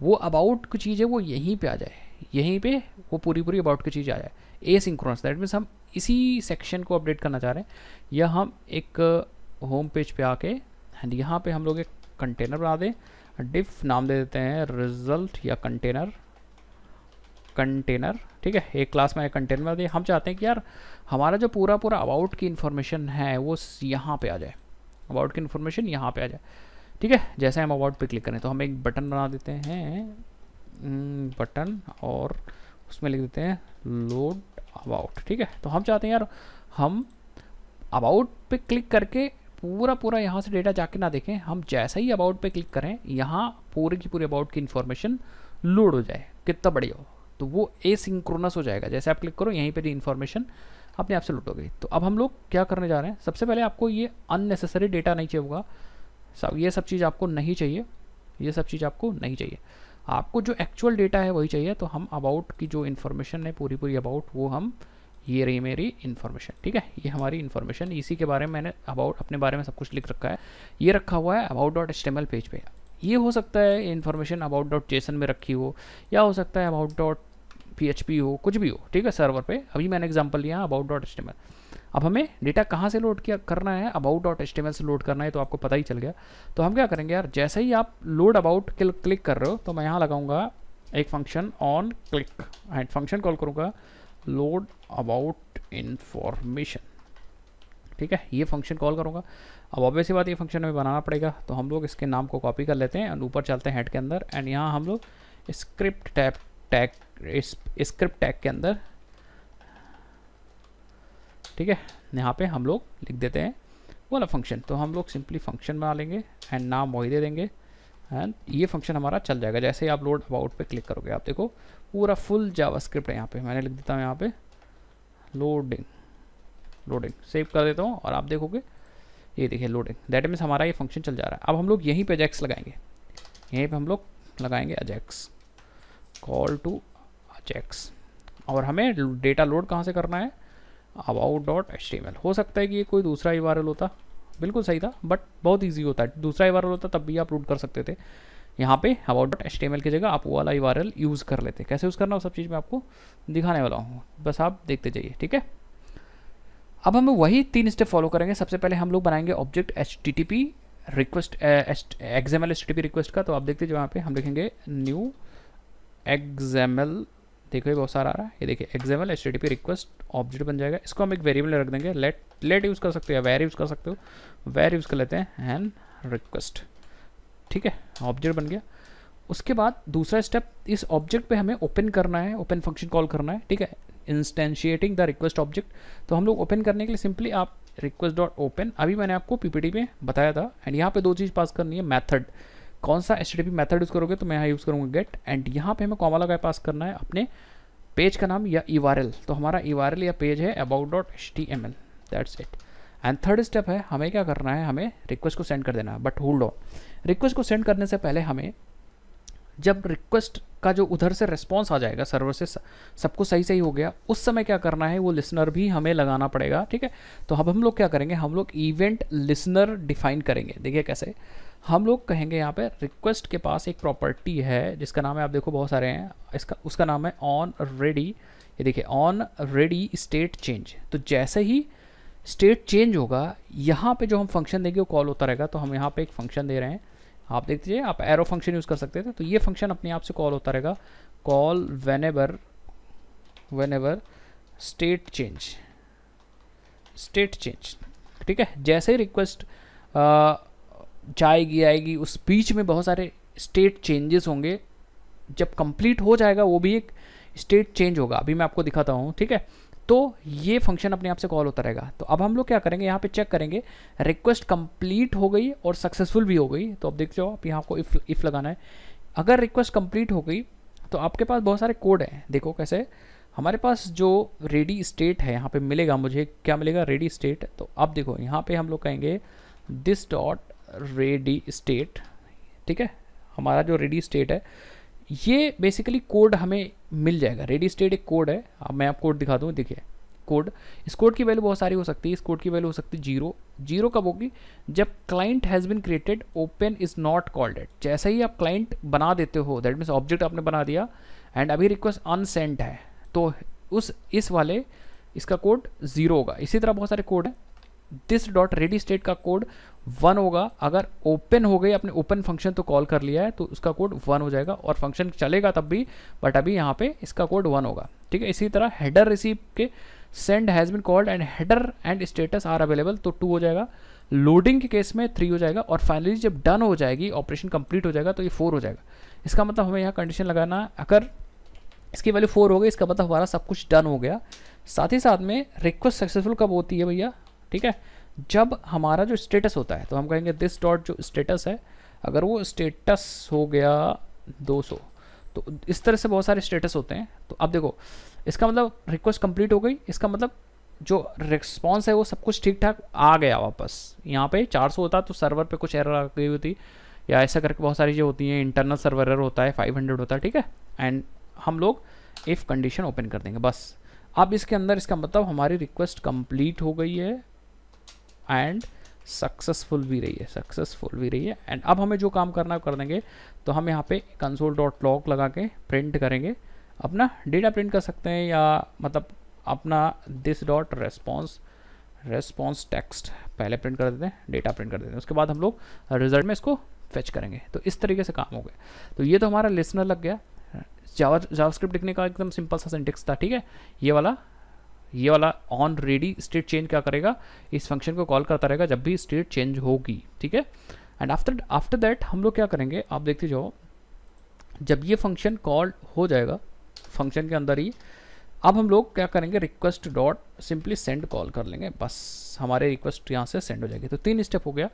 वो अबाउट की चीज़ है वो यहीं पर आ जाए यहीं पे वो पूरी पूरी अबाउट की चीज़ आ जाए ए सिंक्रोनस दैट मीन्स हम इसी सेक्शन को अपडेट करना चाह रहे हैं या हम एक होम uh, पेज पे आके एंड यहाँ पे हम लोग एक कंटेनर बना दें डिफ नाम दे देते हैं रिजल्ट या कंटेनर कंटेनर ठीक है एक क्लास में एक कंटेनर बना दिया हम चाहते हैं कि यार हमारा जो पूरा पूरा अबाउट की इन्फॉर्मेशन है वो यहाँ पर आ जाए अबाउट की इन्फॉर्मेशन यहाँ पर आ जाए ठीक है जैसे हम अबाउट पे क्लिक करें तो हम एक बटन बना देते हैं हम्म, बटन और उसमें लिख देते हैं लोड अबाउट ठीक है तो हम चाहते हैं यार हम अबाउट पे क्लिक करके पूरा पूरा यहाँ से डेटा जाके ना देखें हम जैसा ही अबाउट पे क्लिक करें यहाँ पूरे की पूरी अबाउट की इन्फॉर्मेशन लोड हो जाए कितना बढ़िया हो तो वो ए सिंक्रोनस हो जाएगा जैसे आप क्लिक करो यहीं पर इन्फॉर्मेशन अपने आप से लुट हो गई तो अब हम लोग क्या करने जा रहे हैं सबसे पहले आपको ये अननेसेसरी डेटा नहीं चाहिए होगा सब ये सब चीज़ आपको नहीं चाहिए ये सब चीज़ आपको नहीं चाहिए आपको जो एक्चुअल डेटा है वही चाहिए तो हम अबाउट की जो इन्फॉर्मेशन है पूरी पूरी अबाउट वो हम ये रही मेरी इन्फॉर्मेशन ठीक है ये हमारी इन्फॉर्मेशन इसी के बारे में मैंने अबाउट अपने बारे में सब कुछ लिख रखा है ये रखा हुआ है अबाउट डॉट एस्टेमल पेज पर ये हो सकता है इन्फॉर्मेशन अबाउट डॉट जेसन में रखी हो या हो सकता है अबाउट डॉट पी हो कुछ भी हो ठीक है सर्वर पे अभी मैंने एग्जाम्पल लिया अबाउट डॉट एस्टेमल अब हमें डेटा कहाँ से लोड किया करना है अबाउट डॉट एस से लोड करना है तो आपको पता ही चल गया तो हम क्या करेंगे यार जैसे ही आप लोड अबाउट क्लिक कर रहे हो तो मैं यहाँ लगाऊंगा एक function on click and function call करूँगा लोड अबाउट इंफॉर्मेशन ठीक है ये फंक्शन कॉल करूँगा अब ऑब्वियस बात ये फंक्शन हमें बनाना पड़ेगा तो हम लोग इसके नाम को कॉपी कर लेते हैं एंड ऊपर चलते हैं हेड के अंदर एंड यहाँ हम लोग script tap tag script tag के अंदर ठीक है यहाँ पे हम लोग लिख देते हैं वाला फंक्शन तो हम लोग सिंपली फंक्शन बना लेंगे एंड नाम वही दे देंगे एंड ये फंक्शन हमारा चल जाएगा जैसे ही आप लोड अबाउट पे क्लिक करोगे आप देखो पूरा फुल जावास्क्रिप्ट है यहाँ पे मैंने लिख देता हूँ यहाँ पे लोडिंग लोडिंग सेव कर देता हूँ और आप देखोगे ये देखिए लोडिंग दैट मीन्स हमारा ये फंक्शन चल जा रहा है अब हम लोग यहीं पर अजैक्स लगाएंगे यहीं पर हम लोग लगाएंगे अजैक्स कॉल टू अजैक्स और हमें डेटा लोड कहाँ से करना है अबाउट डॉट एच हो सकता है कि ये कोई दूसरा ही एल होता बिल्कुल सही था बट बहुत ईजी होता है दूसरा ही एल होता तब भी आप रूट कर सकते थे यहाँ पे अबाउट डॉट एच की जगह आप वो वाला ही एल यूज़ कर लेते कैसे यूज़ करना वो सब चीज़ मैं आपको दिखाने वाला हूँ बस आप देखते जाइए ठीक है अब हम वही तीन स्टेप फॉलो करेंगे सबसे पहले हम लोग बनाएंगे object H T T P request X M L H T P request का तो आप देखते जो यहाँ पे हम लिखेंगे न्यू एग्जाम एल देखो ये बहुत सारा आ रहा है ये देखिए example H T request object बन जाएगा इसको हम एक वेरिएबल रख देंगे लेट लेट यूज़ कर सकते हो वैर यूज़ कर सकते हो वैर यूज़ कर लेते हैं एंड रिक्वेस्ट ठीक है ऑब्जेक्ट बन गया उसके बाद दूसरा स्टेप इस ऑब्जेक्ट पे हमें ओपन करना है ओपन फंक्शन कॉल करना है ठीक है इंस्टेंशिएटिंग द रिक्वेस्ट ऑब्जेक्ट तो हम लोग ओपन करने के लिए सिंपली आप रिक्वेस्ट डॉट ओपन अभी मैंने आपको पीपीटी में बताया था एंड यहाँ पे दो चीज़ पास करनी है मैथड कौन सा एच मेथड यूज़ करोगे तो मैं यहाँ यूज़ करूँगा गेट एंड यहाँ पे हमें कॉमा लगा पास करना है अपने पेज का नाम या ई e तो हमारा ई e या पेज है about dot H T M L it and third step है हमें क्या करना है हमें रिक्वेस्ट को सेंड कर देना है बट होल्ड ऑन रिक्वेस्ट को सेंड करने से पहले हमें जब रिक्वेस्ट का जो उधर से रिस्पॉन्स आ जाएगा सर्वर से सब कुछ सही सही हो गया उस समय क्या करना है वो लिसनर भी हमें लगाना पड़ेगा ठीक है तो अब हम लोग क्या करेंगे हम लोग इवेंट लिसनर डिफाइन करेंगे देखिए कैसे हम लोग कहेंगे यहाँ पे रिक्वेस्ट के पास एक प्रॉपर्टी है जिसका नाम है आप देखो बहुत सारे हैं इसका उसका नाम है ऑन रेडी ये देखिए ऑन रेडी स्टेट चेंज तो जैसे ही स्टेट चेंज होगा यहाँ पे जो हम फंक्शन देंगे वो कॉल होता रहेगा तो हम यहाँ पे एक फंक्शन दे रहे हैं आप देख लीजिए आप एरो फंक्शन यूज़ कर सकते थे तो ये फंक्शन अपने आप से कॉल होता रहेगा call whenever whenever state change state change ठीक है जैसे ही रिक्वेस्ट जाएगी आएगी उस बीच में बहुत सारे स्टेट चेंजेस होंगे जब कंप्लीट हो जाएगा वो भी एक स्टेट चेंज होगा अभी मैं आपको दिखाता हूँ ठीक है तो ये फंक्शन अपने आप से कॉल होता रहेगा तो अब हम लोग क्या करेंगे यहाँ पे चेक करेंगे रिक्वेस्ट कंप्लीट हो गई और सक्सेसफुल भी हो गई तो अब देख जाओ आप यहाँ को इफ़ इफ़ लगाना है अगर रिक्वेस्ट कंप्लीट हो गई तो आपके पास बहुत सारे कोड हैं देखो कैसे हमारे पास जो रेडी स्टेट है यहाँ पर मिलेगा मुझे क्या मिलेगा रेडी स्टेट तो अब देखो यहाँ पर हम लोग कहेंगे दिस डॉट रेडी स्टेट ठीक है हमारा जो रेडी स्टेट है ये बेसिकली कोड हमें मिल जाएगा रेडी स्टेट एक कोड है अब मैं आप कोड दिखा दूँ देखिए कोड इस कोड की वैल्यू बहुत सारी हो सकती है इस कोड की वैल्यू हो सकती है जीरो जीरो कब होगी जब client has been created open is not called at जैसे ही आप क्लाइंट बना देते हो दैट मीन्स ऑब्जेक्ट आपने बना दिया एंड अभी रिक्वेस्ट अनसेंट है तो उस इस वाले इसका कोड जीरो होगा इसी तरह बहुत सारे कोड हैं दिस डॉट रेडी स्टेट का कोड वन होगा अगर ओपन हो गई आपने ओपन फंक्शन तो कॉल कर लिया है तो उसका कोड वन हो जाएगा और फंक्शन चलेगा तब भी बट अभी यहाँ पे इसका कोड वन होगा ठीक है इसी तरह हेडर रिसीव के send has been called and header and status are available तो टू हो जाएगा लोडिंग के केस में थ्री हो जाएगा और फाइनली जब डन हो जाएगी ऑपरेशन कंप्लीट हो जाएगा तो ये फोर हो जाएगा इसका मतलब हमें यहाँ कंडीशन लगाना है अगर इसकी वैल्यू फोर हो गई इसका मतलब हमारा सब कुछ डन हो गया साथ ही साथ में रिक्वेस्ट सक्सेसफुल कब होती है भैया ठीक है जब हमारा जो स्टेटस होता है तो हम कहेंगे दिस डॉट जो स्टेटस है अगर वो स्टेटस हो गया 200 तो इस तरह से बहुत सारे स्टेटस होते हैं तो अब देखो इसका मतलब रिक्वेस्ट कंप्लीट हो गई इसका मतलब जो रिस्पॉन्स है वो सब कुछ ठीक ठाक आ गया वापस यहाँ पे 400 होता तो सर्वर पे कुछ एरर आ गई होती या ऐसा करके बहुत सारी चीज़ें होती हैं इंटरनल सर्वर एरर होता है 500 होता है ठीक है एंड हम लोग इफ़ कंडीशन ओपन कर देंगे बस अब इसके अंदर इसका मतलब हमारी रिक्वेस्ट कंप्लीट हो गई है एंड सक्सेसफुल भी रही है सक्सेसफुल भी रही है एंड अब हमें जो काम करना है कर देंगे तो हम यहाँ पे कंसोल डॉट लॉक लगा के प्रिंट करेंगे अपना डेटा प्रिंट कर सकते हैं या मतलब अपना this dot response response text पहले प्रिंट कर देते हैं डेटा प्रिंट कर देते हैं उसके बाद हम लोग रिजल्ट में इसको फेच करेंगे तो इस तरीके से काम हो गया तो ये तो हमारा लिसनर लग गया जावा स्क्रिप्ट लिखने का एकदम सिंपल सा सेंटेक्स था ठीक है ये वाला ये वाला ऑन रेडी स्टेट चेंज क्या करेगा इस फंक्शन को कॉल करता रहेगा जब भी स्टेट चेंज होगी ठीक है एंड आफ्टर आफ्टर दैट हम लोग क्या करेंगे आप देखते जाओ जब ये फंक्शन कॉल हो जाएगा फंक्शन के अंदर ही अब हम लोग क्या करेंगे request dot simply send call कर लेंगे बस हमारे रिक्वेस्ट यहाँ से सेंड हो जाएगी तो तीन स्टेप हो गया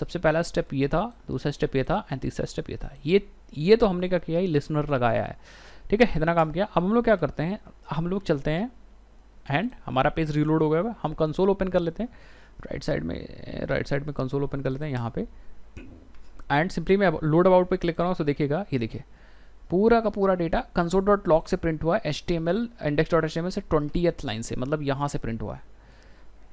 सबसे पहला स्टेप ये था दूसरा स्टेप ये था एंड तीसरा स्टेप ये था ये ये तो हमने क्या किया ये लिसनर लगाया है ठीक है इतना काम किया अब हम लोग क्या करते हैं हम लोग चलते हैं एंड हमारा पेज रीलोड हो गया हम कंसोल ओपन कर लेते हैं राइट साइड में राइट साइड में कंसोल ओपन कर लेते हैं यहाँ पे एंड सिंपली मैं लोड अबाउट पे क्लिक कर रहा हूँ तो देखिएगा ये देखिए पूरा का पूरा डेटा कंसोल डॉट लॉक से प्रिंट हुआ है H T M L index dot H M L से एथ लाइन से मतलब यहाँ से प्रिंट हुआ है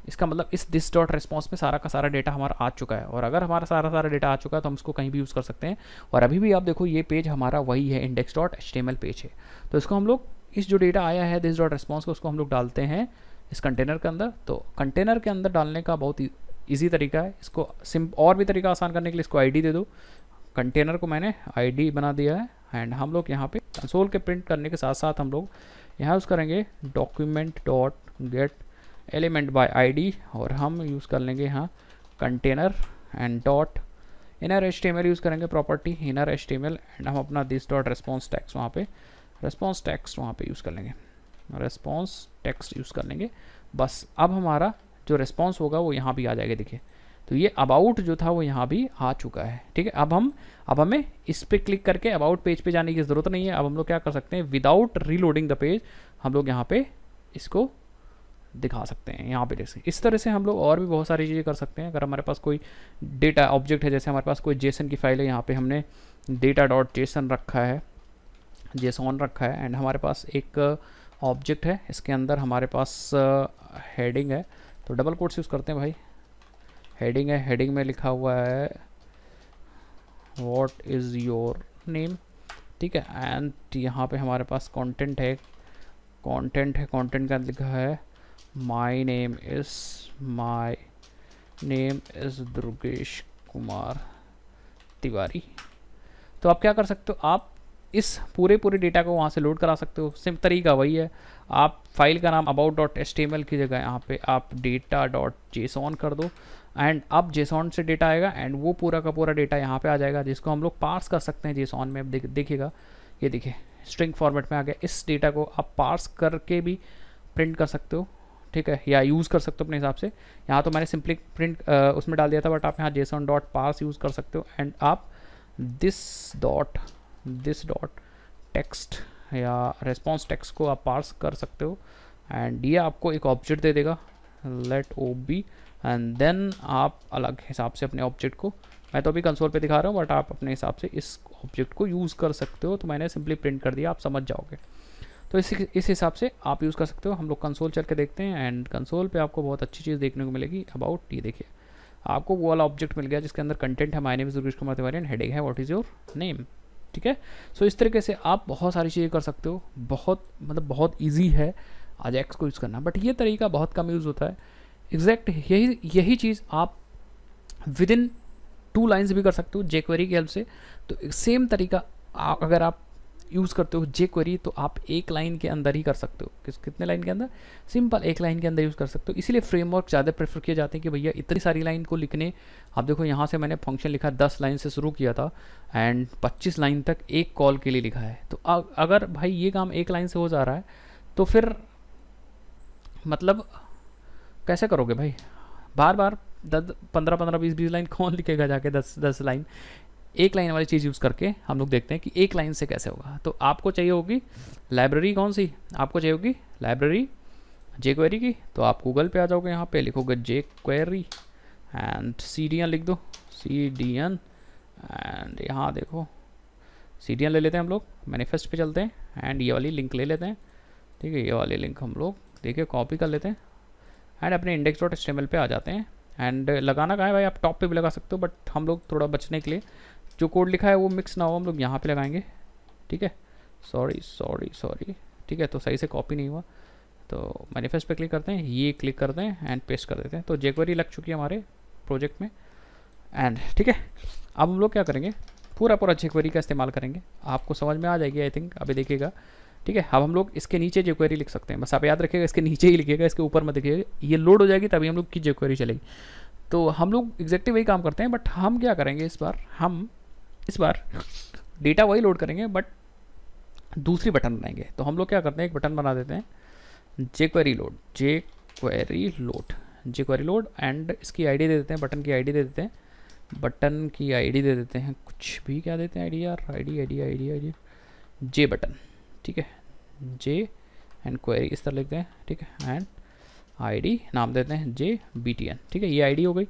इसका मतलब इस दिस डॉट रिस्पॉन्स में सारा का सारा डेटा हमारा आ चुका है और अगर हमारा सारा सारा डेटा आ चुका है तो हम इसको कहीं भी यूज़ कर सकते हैं और अभी भी आप देखो ये पेज हमारा वही है index dot H T M L page है तो इसको हम लोग इस जो डेटा आया है दिस डॉट रिस्पॉन्स को उसको हम लोग डालते हैं इस कंटेनर के अंदर तो कंटेनर के अंदर डालने का बहुत ईजी तरीका है इसको सिम और भी तरीका आसान करने के लिए इसको आई दे दो कंटेनर को मैंने आई बना दिया है एंड हम लोग यहाँ पे कंसोल के प्रिंट करने के साथ साथ हम लोग यहाँ यूज़ करेंगे document dot get element by I और हम यूज़ कर लेंगे यहाँ container and dot inner H use करेंगे प्रॉपर्टी इनर एच एंड हम अपना दिस डॉट रेस्पॉन्स टैक्स वहाँ पर रेस्पॉन्स टेक्स्ट वहाँ पे यूज़ कर लेंगे रेस्पॉन्स टेक्स्ट यूज़ कर लेंगे बस अब हमारा जो रेस्पॉन्स होगा वो यहाँ भी आ जाएगा देखिए तो ये अबाउट जो था वो यहाँ भी आ चुका है ठीक है अब हम अब हमें इस पर क्लिक करके अबाउट पेज पे जाने की ज़रूरत नहीं है अब हम लोग क्या कर सकते हैं विदाउट रीलोडिंग द पेज हम लोग यहाँ पे इसको दिखा सकते हैं यहाँ पे जैसे इस तरह से हम लोग और भी बहुत सारी चीज़ें कर सकते हैं अगर हमारे पास कोई डेटा ऑब्जेक्ट है जैसे हमारे पास कोई जेसन की फाइल है यहाँ पर हमने डेटा डॉट जेसन रखा है जेसॉन रखा है एंड हमारे पास एक ऑब्जेक्ट है इसके अंदर हमारे पास हेडिंग है तो डबल कोड्स यूज़ करते हैं भाई हेडिंग है हेडिंग में लिखा हुआ है वॉट इज़ योर नेम ठीक है एंड यहाँ पे हमारे पास कंटेंट है कंटेंट है कंटेंट का लिखा है my name is my name is Durgesh Kumar Tiwari तो आप क्या कर सकते हो आप इस पूरे पूरे डेटा को वहाँ से लोड करा सकते हो सिम तरीका वही है आप फाइल का नाम about dot S T M L की जगह यहाँ पे आप डेटा डॉट जेसॉन कर दो एंड अब जेसॉन से डेटा आएगा एंड वो पूरा का पूरा डेटा यहाँ पे आ जाएगा जिसको हम लोग पार्स कर सकते हैं जेसॉन में अब देख देखिएगा ये देखिए स्ट्रिंग फॉर्मेट में आ गया इस डेटा को आप पार्स करके भी प्रिंट कर सकते हो ठीक है या यूज़ कर सकते हो अपने हिसाब से यहाँ तो मैंने सिंपली प्रिंट उसमें डाल दिया था बट आप यहाँ जेसॉन डॉट पार्स यूज़ कर सकते हो एंड आप this dot this dot text या रेस्पॉन्स टेक्स्ट को आप पार्स कर सकते हो एंड ये आपको एक ऑब्जेक्ट दे देगा let O B and then आप अलग हिसाब से अपने ऑब्जेक्ट को मैं तो अभी कंसोल पे दिखा रहा हूँ बट आप अपने हिसाब से इस ऑब्जेक्ट को यूज़ कर सकते हो तो मैंने सिंपली प्रिंट कर दिया आप समझ जाओगे तो इस इस हिसाब से आप यूज़ कर सकते हो हम लोग कंसोल चल के देखते हैं एंड कंसोल पे आपको बहुत अच्छी चीज़ देखने को मिलेगी अबाउट ये देखिए आपको वो वाला ऑब्जेक्ट मिल गया जिसके अंदर कंटेंट है my name is Kumar Tiwari and heading है व्हाट इज़ योर नेम ठीक है सो इस तरीके से आप बहुत सारी चीज़ें कर सकते हो बहुत मतलब बहुत ईजी है आज एक्स को यूज़ करना बट ये तरीका बहुत कम यूज़ होता है एग्जैक्ट यही यही चीज़ आप विद इन टू लाइन्स भी कर सकते हो जेक्वेरी की हेल्प से तो सेम तरीका अगर आप यूज़ करते हो जे क्वेरी तो आप एक लाइन के अंदर ही कर सकते हो किस कितने लाइन के अंदर सिंपल एक लाइन के अंदर यूज़ कर सकते हो इसीलिए फ्रेमवर्क ज़्यादा प्रेफर किए जाते हैं कि भैया इतनी सारी लाइन को लिखने आप देखो यहाँ से मैंने फंक्शन लिखा दस लाइन से शुरू किया था एंड पच्चीस लाइन तक एक कॉल के लिए लिखा है तो अगर भाई ये काम एक लाइन से हो जा रहा है तो फिर मतलब कैसे करोगे भाई बार बार दस पंद्रह पंद्रह बीस बीस लाइन (laughs) कौन लिखेगा जाके दस दस लाइन एक लाइन वाली चीज़ यूज़ करके हम लोग देखते हैं कि एक लाइन से कैसे होगा तो आपको चाहिए होगी लाइब्रेरी कौन सी आपको चाहिए होगी लाइब्रेरी जे क्वेरी की तो आप गूगल पे आ जाओगे यहाँ पे लिखोगे jQuery and C D N लिख दो सी डी एन एंड यहाँ देखो सी डी एन ले लेते हैं हम लोग मैनिफेस्ट पे चलते हैं एंड ये वाली लिंक ले लेते हैं ठीक है ये वाली लिंक हम लोग देखिए कॉपी कर लेते हैं एंड अपने इंडेक्स डॉट एच पर आ जाते हैं एंड लगाना कहाँ है भाई आप टॉप पे भी लगा सकते हो बट हम लोग थोड़ा बचने के लिए जो कोड लिखा है वो मिक्स ना हो हम लोग यहाँ पे लगाएंगे ठीक है सॉरी सॉरी सॉरी ठीक है तो सही से कॉपी नहीं हुआ तो मैनिफेस्ट पे क्लिक करते हैं ये क्लिक करते हैं एंड पेस्ट कर देते हैं तो जेक्वेरी लग चुकी है हमारे प्रोजेक्ट में एंड ठीक है अब हम लोग क्या करेंगे पूरा पूरा जेक्वेरी का इस्तेमाल करेंगे आपको समझ में आ जाएगी आई थिंक अभी देखिएगा ठीक है अब हम लोग इसके नीचे जेक्वेरी लिख सकते हैं बस आप याद रखिएगा इसके नीचे ही लिखिएगा इसके ऊपर मत लिखिएगा ये लोड हो जाएगी तभी हम लोग की जेक्वेरी चलेगी तो हम लोग एग्जैक्टली वही काम करते हैं बट हम क्या करेंगे इस बार हम इस बार डेटा वही लोड करेंगे बट दूसरी बटन बनाएंगे तो हम लोग क्या करते हैं एक बटन बना देते हैं jQuery load jQuery load jQuery load and इसकी आईडी दे देते हैं बटन की आईडी दे देते हैं बटन की आईडी दे देते हैं कुछ भी क्या देते हैं आईडी यार ID ID ID ID J button ठीक है जे एंड क्वेरी इस तरह लिखते हैं ठीक है एंड आईडी नाम देते हैं जे बी टी एन ठीक है ये आईडी हो गई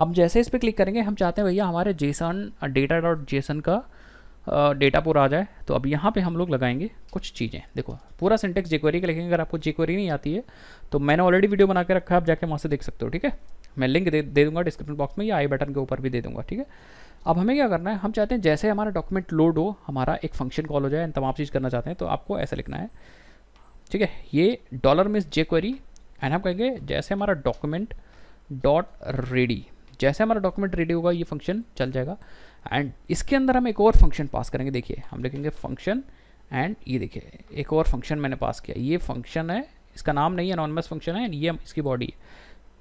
अब जैसे इस पर क्लिक करेंगे हम चाहते हैं भैया हमारे जेसन डेटा डॉट जेसन का डेटा पूरा आ जाए तो अब यहाँ पे हम लोग लगाएंगे कुछ चीज़ें देखो पूरा सिंटेक्स जेक्वेरी का लिखेंगे अगर आपको जेक्वेरी नहीं आती है तो मैंने ऑलरेडी वीडियो बना के रखा है आप जाके वहाँ से देख सकते हो ठीक है मैं लिंक दे दे दूँगा डिस्क्रिप्शन बॉक्स में या आई बटन के ऊपर भी दे दूँगा ठीक है अब हमें क्या करना है हम चाहते हैं जैसे हमारा डॉक्यूमेंट लोड हो हमारा एक फंक्शन कॉल हो जाए तमाम चीज़ करना चाहते हैं तो आपको ऐसा लिखना है ठीक है ये डॉलर मिस जेक्वेरी एंड हम कहेंगे जैसे हमारा डॉक्यूमेंट डॉट रेडी जैसे हमारा डॉक्यूमेंट रेडी होगा ये फंक्शन चल जाएगा एंड इसके अंदर हम एक और फंक्शन पास करेंगे देखिए हम लिखेंगे फंक्शन एंड ये देखिए एक और फंक्शन मैंने पास किया ये फंक्शन है इसका नाम नहीं है अनोनमस फंक्शन है ये हम इसकी बॉडी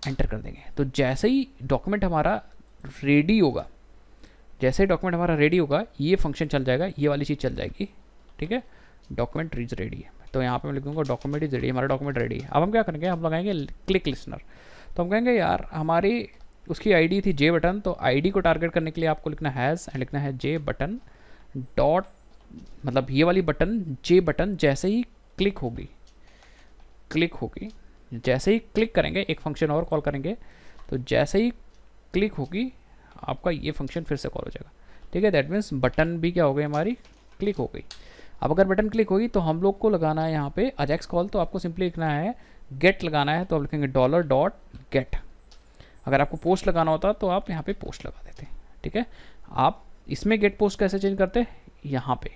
है एंटर कर देंगे तो जैसे ही डॉक्यूमेंट हमारा रेडी होगा जैसे ही डॉक्यूमेंट हमारा रेडी होगा ये फंक्शन चल जाएगा ये वाली चीज़ चल जाएगी ठीक है डॉक्यूमेंट इज रेडी है तो यहाँ पे मैं लिखूँगा डॉक्यूमेंट इज रेडी हमारा डॉक्यूमेंट रेडी है अब हम क्या करेंगे हम लगाएंगे क्लिक लिसनर तो हम कहेंगे यार हमारी उसकी आईडी थी जे बटन तो आईडी को टारगेट करने के लिए आपको लिखना हैज़ एंड लिखना है जे बटन डॉट मतलब ये वाली बटन जे बटन जैसे ही क्लिक होगी क्लिक होगी जैसे ही क्लिक करेंगे एक फंक्शन और कॉल करेंगे तो जैसे ही क्लिक होगी आपका ये फंक्शन फिर से कॉल हो जाएगा ठीक है दैट मीन्स बटन भी क्या हो गई हमारी क्लिक हो गई अब अगर बटन क्लिक होगी तो हम लोग को लगाना है यहाँ पे अजैक्स कॉल तो आपको सिंपली लिखना है गेट लगाना है तो आप लिखेंगे डॉलर डॉट गेट अगर आपको पोस्ट लगाना होता तो आप यहाँ पे पोस्ट लगा देते ठीक है आप इसमें गेट पोस्ट कैसे चेंज करते यहाँ पे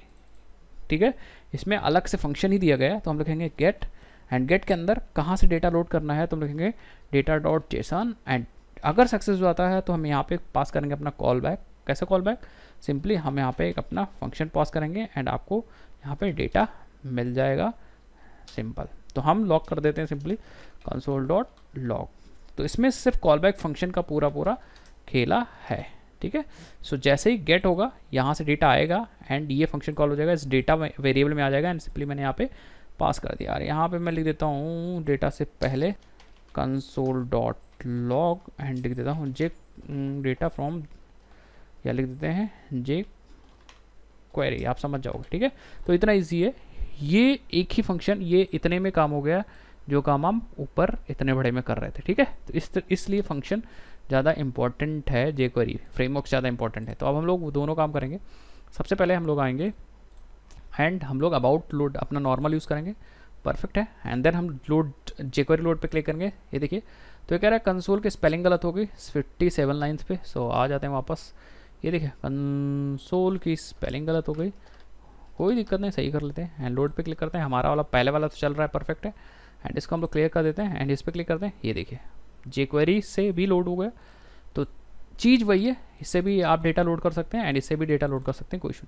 ठीक है इसमें अलग से फंक्शन ही दिया गया तो हम लिखेंगे गेट एंड गेट के अंदर कहाँ से डेटा लोड करना है तो हम लिखेंगे डेटा डॉट जेसन एंड अगर सक्सेस हो जाता है तो हम यहाँ पे पास करेंगे अपना कॉल बैक कैसे कॉल बैक सिंपली हम यहाँ पे एक अपना फंक्शन पास करेंगे एंड आपको यहाँ पे डेटा मिल जाएगा सिंपल तो हम लॉक कर देते हैं सिंपली कंसोल डॉट लॉक तो इसमें सिर्फ कॉल बैक फंक्शन का पूरा पूरा खेला है ठीक है सो जैसे ही गेट होगा यहाँ से डेटा आएगा एंड ये फंक्शन कॉल हो जाएगा इस डेटा वेरिएबल में आ जाएगा एंड सिंपली मैंने यहाँ पे पास कर दिया यहाँ पे मैं लिख देता हूँ डेटा से पहले कंसोल डॉट लॉग एंड लिख देता हूँ जे डेटा फ्रॉम या लिख देते हैं जे क्वेरी आप समझ जाओगे ठीक है तो इतना ईजी है ये एक ही फंक्शन ये इतने में काम हो गया जो काम हम ऊपर इतने बड़े में कर रहे थे ठीक है तो इस इसलिए फंक्शन ज़्यादा इंपॉर्टेंट है जे क्वेरी फ्रेमवर्क ज़्यादा इंपॉर्टेंट है तो अब हम लोग दोनों काम करेंगे सबसे पहले हम लोग आएंगे एंड हम लोग अबाउट लोड अपना नॉर्मल यूज़ करेंगे परफेक्ट है एंड देन हम लोड जे क्वेरी लोड पर क्लिक करेंगे ये देखिए तो ये कह रहा है कंसोल की स्पेलिंग गलत हो गई फिफ्टी सेवन लाइन्स पे सो आ जाते हैं वापस ये देखिए कंसोल की स्पेलिंग गलत हो गई कोई दिक्कत नहीं सही कर लेते हैं एंड लोड पे क्लिक करते हैं हमारा वाला पहले वाला तो चल रहा है परफेक्ट है एंड इसको हम लोग क्लियर कर देते हैं एंड इस पर क्लिक करते हैं ये देखिए जे क्वेरी से भी लोड हो गया तो चीज़ वही है इससे भी आप डेटा लोड कर सकते हैं एंड इससे भी डेटा लोड कर सकते हैं कोई इशू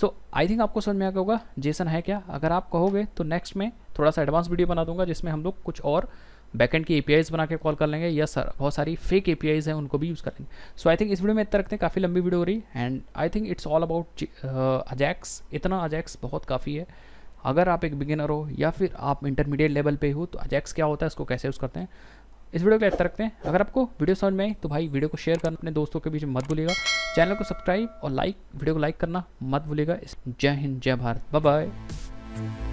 सो आई थिंक आपको समझ में आ गया होगा जेसन है क्या अगर आप कहोगे तो नेक्स्ट में थोड़ा सा एडवांस वीडियो बना दूंगा जिसमें हम लोग कुछ और बैकेंड की एपीआईज बना के कॉल कर लेंगे या सर बहुत सारी फेक एपीआईज हैं उनको भी यूज़ करेंगे सो आई थिंक इस वीडियो में इतना रखते हैं काफ़ी लंबी वीडियो हो रही and I think it's all about AJAX इतना अजैक्स बहुत काफ़ी है अगर आप एक बिगिनर हो या फिर आप इंटरमीडिएट लेवल पे हो तो अजैक्स क्या होता है इसको कैसे यूज़ करते हैं इस वीडियो को लेते रखते हैं अगर आपको वीडियो समझ में आई तो भाई वीडियो को शेयर करना अपने दोस्तों के बीच मत भूलिएगा चैनल को सब्सक्राइब और लाइक वीडियो को लाइक करना मत भूलिएगा जय हिंद जय भारत बाय बाय